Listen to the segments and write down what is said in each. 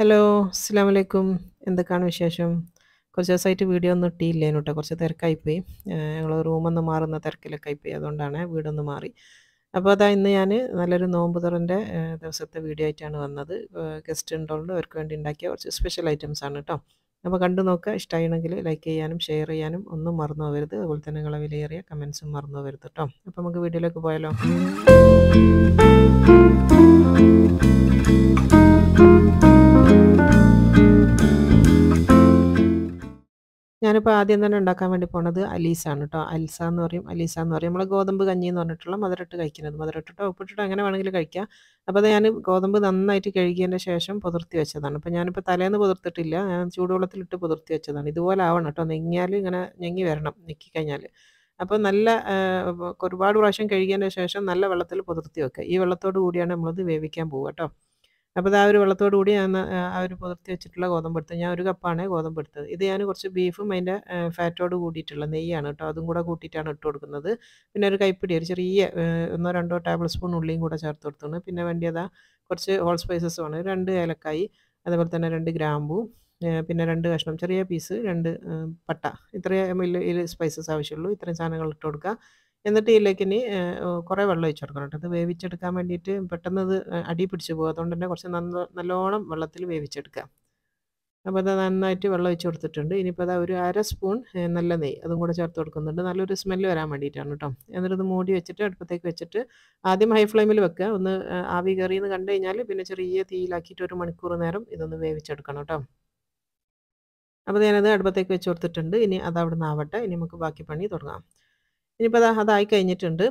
hello അസ്സാം വലൈക്കും എന്തൊക്കെയാണ് വിശേഷം കുറച്ച് ദിവസമായിട്ട് വീഡിയോ ഒന്നും ഇട്ടിയില്ലേനു കേട്ടോ കുറച്ച് തിരക്കായിപ്പോയി ഞങ്ങൾ റൂമൊന്ന് മാറുന്ന തിരക്കിലൊക്കെ ആയിപ്പോയി അതുകൊണ്ടാണ് വീടൊന്ന് മാറി അപ്പോൾ അതാ ഇന്ന് ഞാൻ നല്ലൊരു നോമ്പ് തുറൻ്റെ ദിവസത്തെ വീഡിയോ ആയിട്ടാണ് വന്നത് ഗസ്റ്റ് ഉണ്ടോണ്ട് അവർക്ക് വേണ്ടി ഉണ്ടാക്കിയ കുറച്ച് സ്പെഷ്യൽ ഐറ്റംസ് ആണ് കേട്ടോ അപ്പോൾ കണ്ടു നോക്കുക ഇഷ്ടമായിണെങ്കിൽ ലൈക്ക് ചെയ്യാനും ഷെയർ ചെയ്യാനും ഒന്നും മറന്നു പോകരുത് അതുപോലെ തന്നെ നിങ്ങളെ വിലയേറിയ കമൻസും മറന്നു പോകരുത് കേട്ടോ അപ്പോൾ നമുക്ക് വീഡിയോയിലേക്ക് പോയാലോ ഞാനിപ്പോൾ ആദ്യം തന്നെ ഉണ്ടാക്കാൻ വേണ്ടി പോണത് അലീസാണ് കേട്ടോ അൽസ എന്ന് പറയും അലീസ എന്ന് പറയും നമ്മൾ ഗോതമ്പ് കഞ്ഞി എന്ന് പറഞ്ഞിട്ടുള്ള മധുരട്ട് കഴിക്കുന്നത് മധുരട്ടിട്ടോ ഉപ്പിട്ടിട്ടോ എങ്ങനെ വേണമെങ്കിലും കഴിക്കാം അപ്പോൾ അത് ഞാൻ ഗോതമ്പ് നന്നായിട്ട് കഴുകിയതിൻ്റെ ശേഷം പുതിർത്തി വെച്ചതാണ് അപ്പോൾ ഞാനിപ്പോൾ തലേന്ന് പുതിർത്തിട്ടില്ല ഞാൻ ചൂടുവെള്ളത്തിലിട്ട് പുതിർത്തി വെച്ചതാണ് ഇതുപോലെ ആവണം കേട്ടോ നെങ്ങിയാൽ ഇങ്ങനെ ഞെങ്ങി വരണം ഞെക്കി കഴിഞ്ഞാൽ അപ്പോൾ നല്ല ഒരുപാട് പ്രാവശ്യം കഴുകിയതിൻ്റെ ശേഷം നല്ല വെള്ളത്തിൽ പുതിർത്തി വെക്കുക ഈ വെള്ളത്തോട് കൂടിയാണ് നമ്മളത് വേവിക്കാൻ പോവുക കേട്ടോ അപ്പോൾ ആ ഒരു വെള്ളത്തോടു കൂടി ഞാൻ ആ ഒരു പുതിർത്തി വെച്ചിട്ടുള്ള ഗോതമ്പെടുത്ത് ഞാൻ ഒരു കപ്പാണ് ഗോതമ്പെടുത്തത് ഇത് ഞാൻ കുറച്ച് ബീഫും അതിൻ്റെ ഫാറ്റോട് കൂടിയിട്ടുള്ള നെയ്യാണ് കേട്ടോ അതും കൂടെ കൂട്ടിയിട്ടാണ് ഇട്ട് കൊടുക്കുന്നത് പിന്നെ ഒരു കൈപ്പിടി ഒരു ചെറിയ ഒന്നോ രണ്ടോ ടേബിൾ സ്പൂൺ ഉള്ളിയും കൂടെ ചേർത്ത് കൊടുത്താണ് പിന്നെ വേണ്ടിയതാ കുറച്ച് ഹോൾ സ്പൈസസുമാണ് രണ്ട് ഏലക്കായി അതുപോലെ തന്നെ രണ്ട് ഗ്രാമ്പൂ പിന്നെ രണ്ട് കഷ്ണം ചെറിയ പീസ് രണ്ട് പട്ട ഇത്രയും സ്പൈസസ് ആവശ്യമുള്ളൂ ഇത്രയും സാധനങ്ങൾ ഇട്ട് കൊടുക്കുക എന്നിട്ട് ഇതിലേക്ക് ഇനി കുറേ വെള്ളം ഒഴിച്ചു കൊടുക്കണം കേട്ടോ ഇത് വേവിച്ചെടുക്കാൻ വേണ്ടിയിട്ട് പെട്ടെന്ന് ഇത് അടി പിടിച്ചു പോകും അതുകൊണ്ട് തന്നെ കുറച്ച് നന്ന നല്ലോണം വെള്ളത്തിൽ വേവിച്ചെടുക്കാം അപ്പോൾ അത് നന്നായിട്ട് വെള്ളം ഒഴിച്ച് കൊടുത്തിട്ടുണ്ട് ഇനിയിപ്പോൾ അത് ഒരു അര സ്പൂൺ നല്ല നെയ്യ് അതും കൂടെ ചേർത്ത് കൊടുക്കുന്നുണ്ട് നല്ലൊരു സ്മെല്ല് വരാൻ വേണ്ടിയിട്ടാണ് കേട്ടോ എന്നിട്ട് ഇത് മൂടി വെച്ചിട്ട് അടുപ്പത്തേക്ക് വെച്ചിട്ട് ആദ്യം ഹൈ ഫ്ലെയിമിൽ വെക്കുക ഒന്ന് ആവി എന്ന് കണ്ടു കഴിഞ്ഞാൽ പിന്നെ ചെറിയ തീയിലാക്കിയിട്ട് ഒരു മണിക്കൂർ നേരം ഇതൊന്ന് വേവിച്ചെടുക്കണം കേട്ടോ അപ്പോൾ ഞാനത് അടുപ്പത്തേക്ക് വെച്ച് കൊടുത്തിട്ടുണ്ട് ഇനി അത് അവിടെ നിന്ന് ആവട്ടെ ഇനി നമുക്ക് ബാക്കി പണി തുടങ്ങാം ഇനിയിപ്പോൾ അത് അതായി കഴിഞ്ഞിട്ടുണ്ട്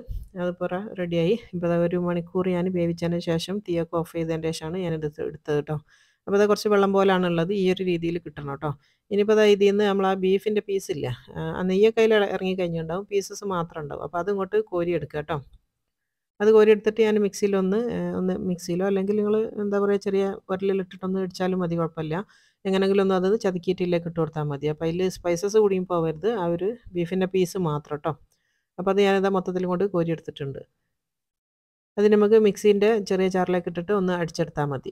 അതിപ്പോൾ റെഡിയായി ഇപ്പോൾ അത് ഒരു മണിക്കൂർ ഞാൻ വേവിച്ചതിന് ശേഷം തീയൊക്കെ ഓഫ് ചെയ്തതിൻ്റെ ശേഷമാണ് ഞാൻ എടുത്ത് എടുത്തത് കേട്ടോ അപ്പോൾ അത് കുറച്ച് വെള്ളം പോലാണുള്ളത് ഈ ഒരു രീതിയിൽ കിട്ടണം കേട്ടോ ഇനിയിപ്പോൾ അത് ഇതിൽ നിന്ന് നമ്മൾ ആ ബീഫിൻ്റെ പീസില്ല ആ നെയ്യ കയ്യിൽ ഇറങ്ങി കഴിഞ്ഞുണ്ടാവും പീസസ് മാത്രം ഉണ്ടാവും അപ്പോൾ അതിങ്ങോട്ട് കോരി എടുക്കുക കേട്ടോ അത് കോരി എടുത്തിട്ട് ഞാൻ മിക്സിയിലൊന്ന് ഒന്ന് മിക്സിയിലോ അല്ലെങ്കിൽ നിങ്ങൾ എന്താ പറയുക ചെറിയ ഉരലിലിട്ടിട്ടൊന്ന് ഇടിച്ചാലും മതി കുഴപ്പമില്ല എങ്ങനെങ്കിലും ഒന്ന് അത് ചതുക്കിയിട്ടില്ലേ ഇട്ട് കൊടുത്താൽ മതി അപ്പോൾ അതിൽ സ്പൈസസ് കൂടിയും പോകരുത് ആ ഒരു ബീഫിൻ്റെ പീസ് മാത്രം കേട്ടോ അപ്പോൾ അത് ഞാനിതാ മൊത്തത്തിൽ കൊണ്ട് കോരിയെടുത്തിട്ടുണ്ട് അത് നമുക്ക് മിക്സീൻ്റെ ചെറിയ ചാറിലേക്ക് ഇട്ടിട്ട് ഒന്ന് അടിച്ചെടുത്താൽ മതി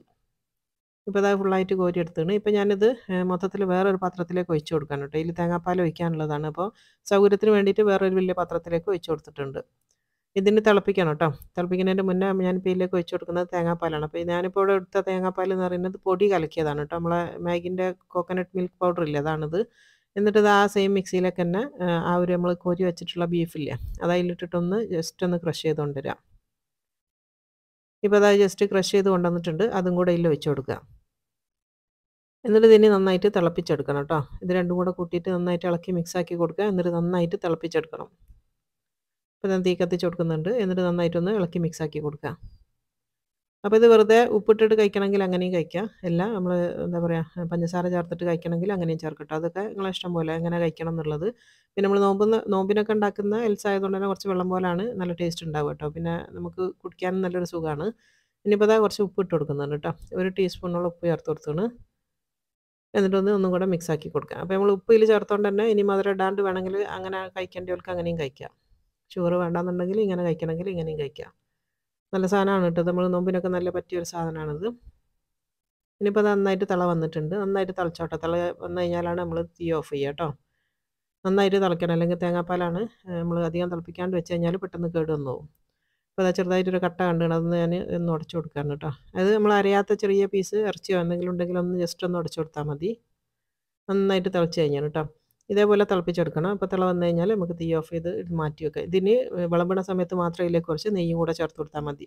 ഇപ്പോൾ അതായത് ഫുള്ളായിട്ട് കോരി എടുത്താണ് ഇപ്പോൾ ഞാനിത് മൊത്തത്തിൽ വേറൊരു പാത്രത്തിലേക്ക് ഒഴിച്ചു കൊടുക്കാൻ കേട്ടോ ഇതിൽ തേങ്ങാപ്പാൽ ഒഴിക്കാനുള്ളതാണ് അപ്പോൾ സൗകര്യത്തിന് വേണ്ടിയിട്ട് വേറൊരു വലിയ പാത്രത്തിലേക്ക് ഒഴിച്ചു കൊടുത്തിട്ടുണ്ട് ഇതിന് തിളപ്പിക്കണം കേട്ടോ തിളപ്പിക്കുന്നതിൻ്റെ മുന്നേ ഞാൻ ഇതിലേക്ക് ഒഴിച്ചു കൊടുക്കുന്നത് തേങ്ങാപ്പാലാണ് അപ്പോൾ ഞാനിപ്പോൾ ഇവിടെ എടുത്ത തേങ്ങാപ്പാൽ എന്ന് പറയുന്നത് പൊടി കലക്കിയതാണ് കേട്ടോ നമ്മളെ മാഗിൻ്റെ കോക്കനട്ട് മിൽക്ക് പൗഡർ ഇല്ല അതാണിത് എന്നിട്ട് ഇത് ആ സെയിം മിക്സിയിലൊക്കെ തന്നെ ആ ഒരു നമ്മൾ കോരി വെച്ചിട്ടുള്ള ബീഫില്ല അത് അതിലിട്ടിട്ടൊന്ന് ജസ്റ്റ് ഒന്ന് ക്രഷ് ചെയ്ത് കൊണ്ടുവരാം ഇപ്പോൾ അതായത് ജസ്റ്റ് ക്രഷ് ചെയ്ത് കൊണ്ടുവന്നിട്ടുണ്ട് അതും കൂടെ ഇല്ല വെച്ച് കൊടുക്കുക എന്നിട്ട് ഇതിനെ നന്നായിട്ട് തിളപ്പിച്ചെടുക്കണം കേട്ടോ ഇത് രണ്ടും കൂടെ കൂട്ടിയിട്ട് നന്നായിട്ട് ഇളക്കി മിക്സാക്കി കൊടുക്കുക എന്നിട്ട് നന്നായിട്ട് തിളപ്പിച്ചെടുക്കണം അപ്പോൾ ഞാൻ തീ കത്തിച്ച് കൊടുക്കുന്നുണ്ട് എന്നിട്ട് നന്നായിട്ടൊന്ന് ഇളക്കി മിക്സാക്കി കൊടുക്കുക അപ്പോൾ ഇത് വെറുതെ ഉപ്പിട്ടിട്ട് കഴിക്കണമെങ്കിൽ അങ്ങനെയും കഴിക്കാം എല്ലാം നമ്മൾ എന്താ പറയുക പഞ്ചസാര ചേർത്തിട്ട് കഴിക്കണമെങ്കിൽ അങ്ങനെയും ചേർക്കട്ടോ അതൊക്കെ നിങ്ങളെ ഇഷ്ടം പോലെ എങ്ങനെ കഴിക്കണം എന്നുള്ളത് പിന്നെ നമ്മൾ നോമ്പുന്ന നോമ്പിനൊക്കെ ഉണ്ടാക്കുന്ന എൽസായതുകൊണ്ട് തന്നെ കുറച്ച് വെള്ളം പോലാണ് നല്ല ടേസ്റ്റ് ഉണ്ടാവും കേട്ടോ പിന്നെ നമുക്ക് കുടിക്കാനും നല്ലൊരു സുഖമാണ് ഇനിയിപ്പോൾ അതാ കുറച്ച് ഉപ്പ് ഇട്ട് കൊടുക്കുന്നുണ്ട് കേട്ടോ ഒരു ടീസ്പൂണോളം ഉപ്പ് ചേർത്ത് കൊടുത്താണ് ഒന്ന് ഒന്നും കൂടെ മിക്സ് ആക്കി കൊടുക്കാം അപ്പോൾ നമ്മൾ ഉപ്പ് ചേർത്തോണ്ട് തന്നെ ഇനി മധുരം ഇടാണ്ട് വേണമെങ്കിൽ അങ്ങനെ കഴിക്കേണ്ടവർക്ക് അങ്ങനെയും കഴിക്കാം ഷുഗർ വേണ്ടാന്നുണ്ടെങ്കിൽ ഇങ്ങനെ കഴിക്കണമെങ്കിൽ ഇങ്ങനെയും കഴിക്കാം നല്ല സാധനമാണ് കേട്ടോ നമ്മൾ നോമ്പിനൊക്കെ നല്ല പറ്റിയൊരു സാധനമാണിത് ഇനിയിപ്പോൾ അത് നന്നായിട്ട് തിള വന്നിട്ടുണ്ട് നന്നായിട്ട് തിളച്ചോട്ടെ തിള വന്നു കഴിഞ്ഞാലാണ് നമ്മൾ തീ ഓഫ് ചെയ്യുക കേട്ടോ നന്നായിട്ട് തിളയ്ക്കണം അല്ലെങ്കിൽ തേങ്ങാപ്പാലാണ് നമ്മൾ അധികം തിളപ്പിക്കാണ്ട് വെച്ച് കഴിഞ്ഞാൽ പെട്ടെന്ന് കേട് വന്നു പോകും അപ്പോൾ അതാ ചെറുതായിട്ടൊരു കട്ട കണ്ടുകണം അതൊന്ന് ഞാൻ ഒന്ന് ഉടച്ചു കൊടുക്കാണ് കേട്ടോ അത് നമ്മൾ അറിയാത്ത ചെറിയ പീസ് ഇറച്ചിയോ എന്തെങ്കിലും ഉണ്ടെങ്കിൽ ഒന്ന് ജസ്റ്റ് ഒന്ന് ഉടച്ചു കൊടുത്താൽ മതി നന്നായിട്ട് തിളച്ച് കഴിഞ്ഞാണ് കേട്ടോ ഇതേപോലെ തിളപ്പിച്ചെടുക്കണം അപ്പോൾ തിള വന്നു കഴിഞ്ഞാൽ നമുക്ക് തീ ഓഫ് ചെയ്ത് ഇത് മാറ്റി വെക്കാം ഇതിന് വിളമ്പണ സമയത്ത് മാത്രം ഇതിലേക്ക് കുറച്ച് നെയ്യും കൂടെ ചേർത്ത് കൊടുത്താൽ മതി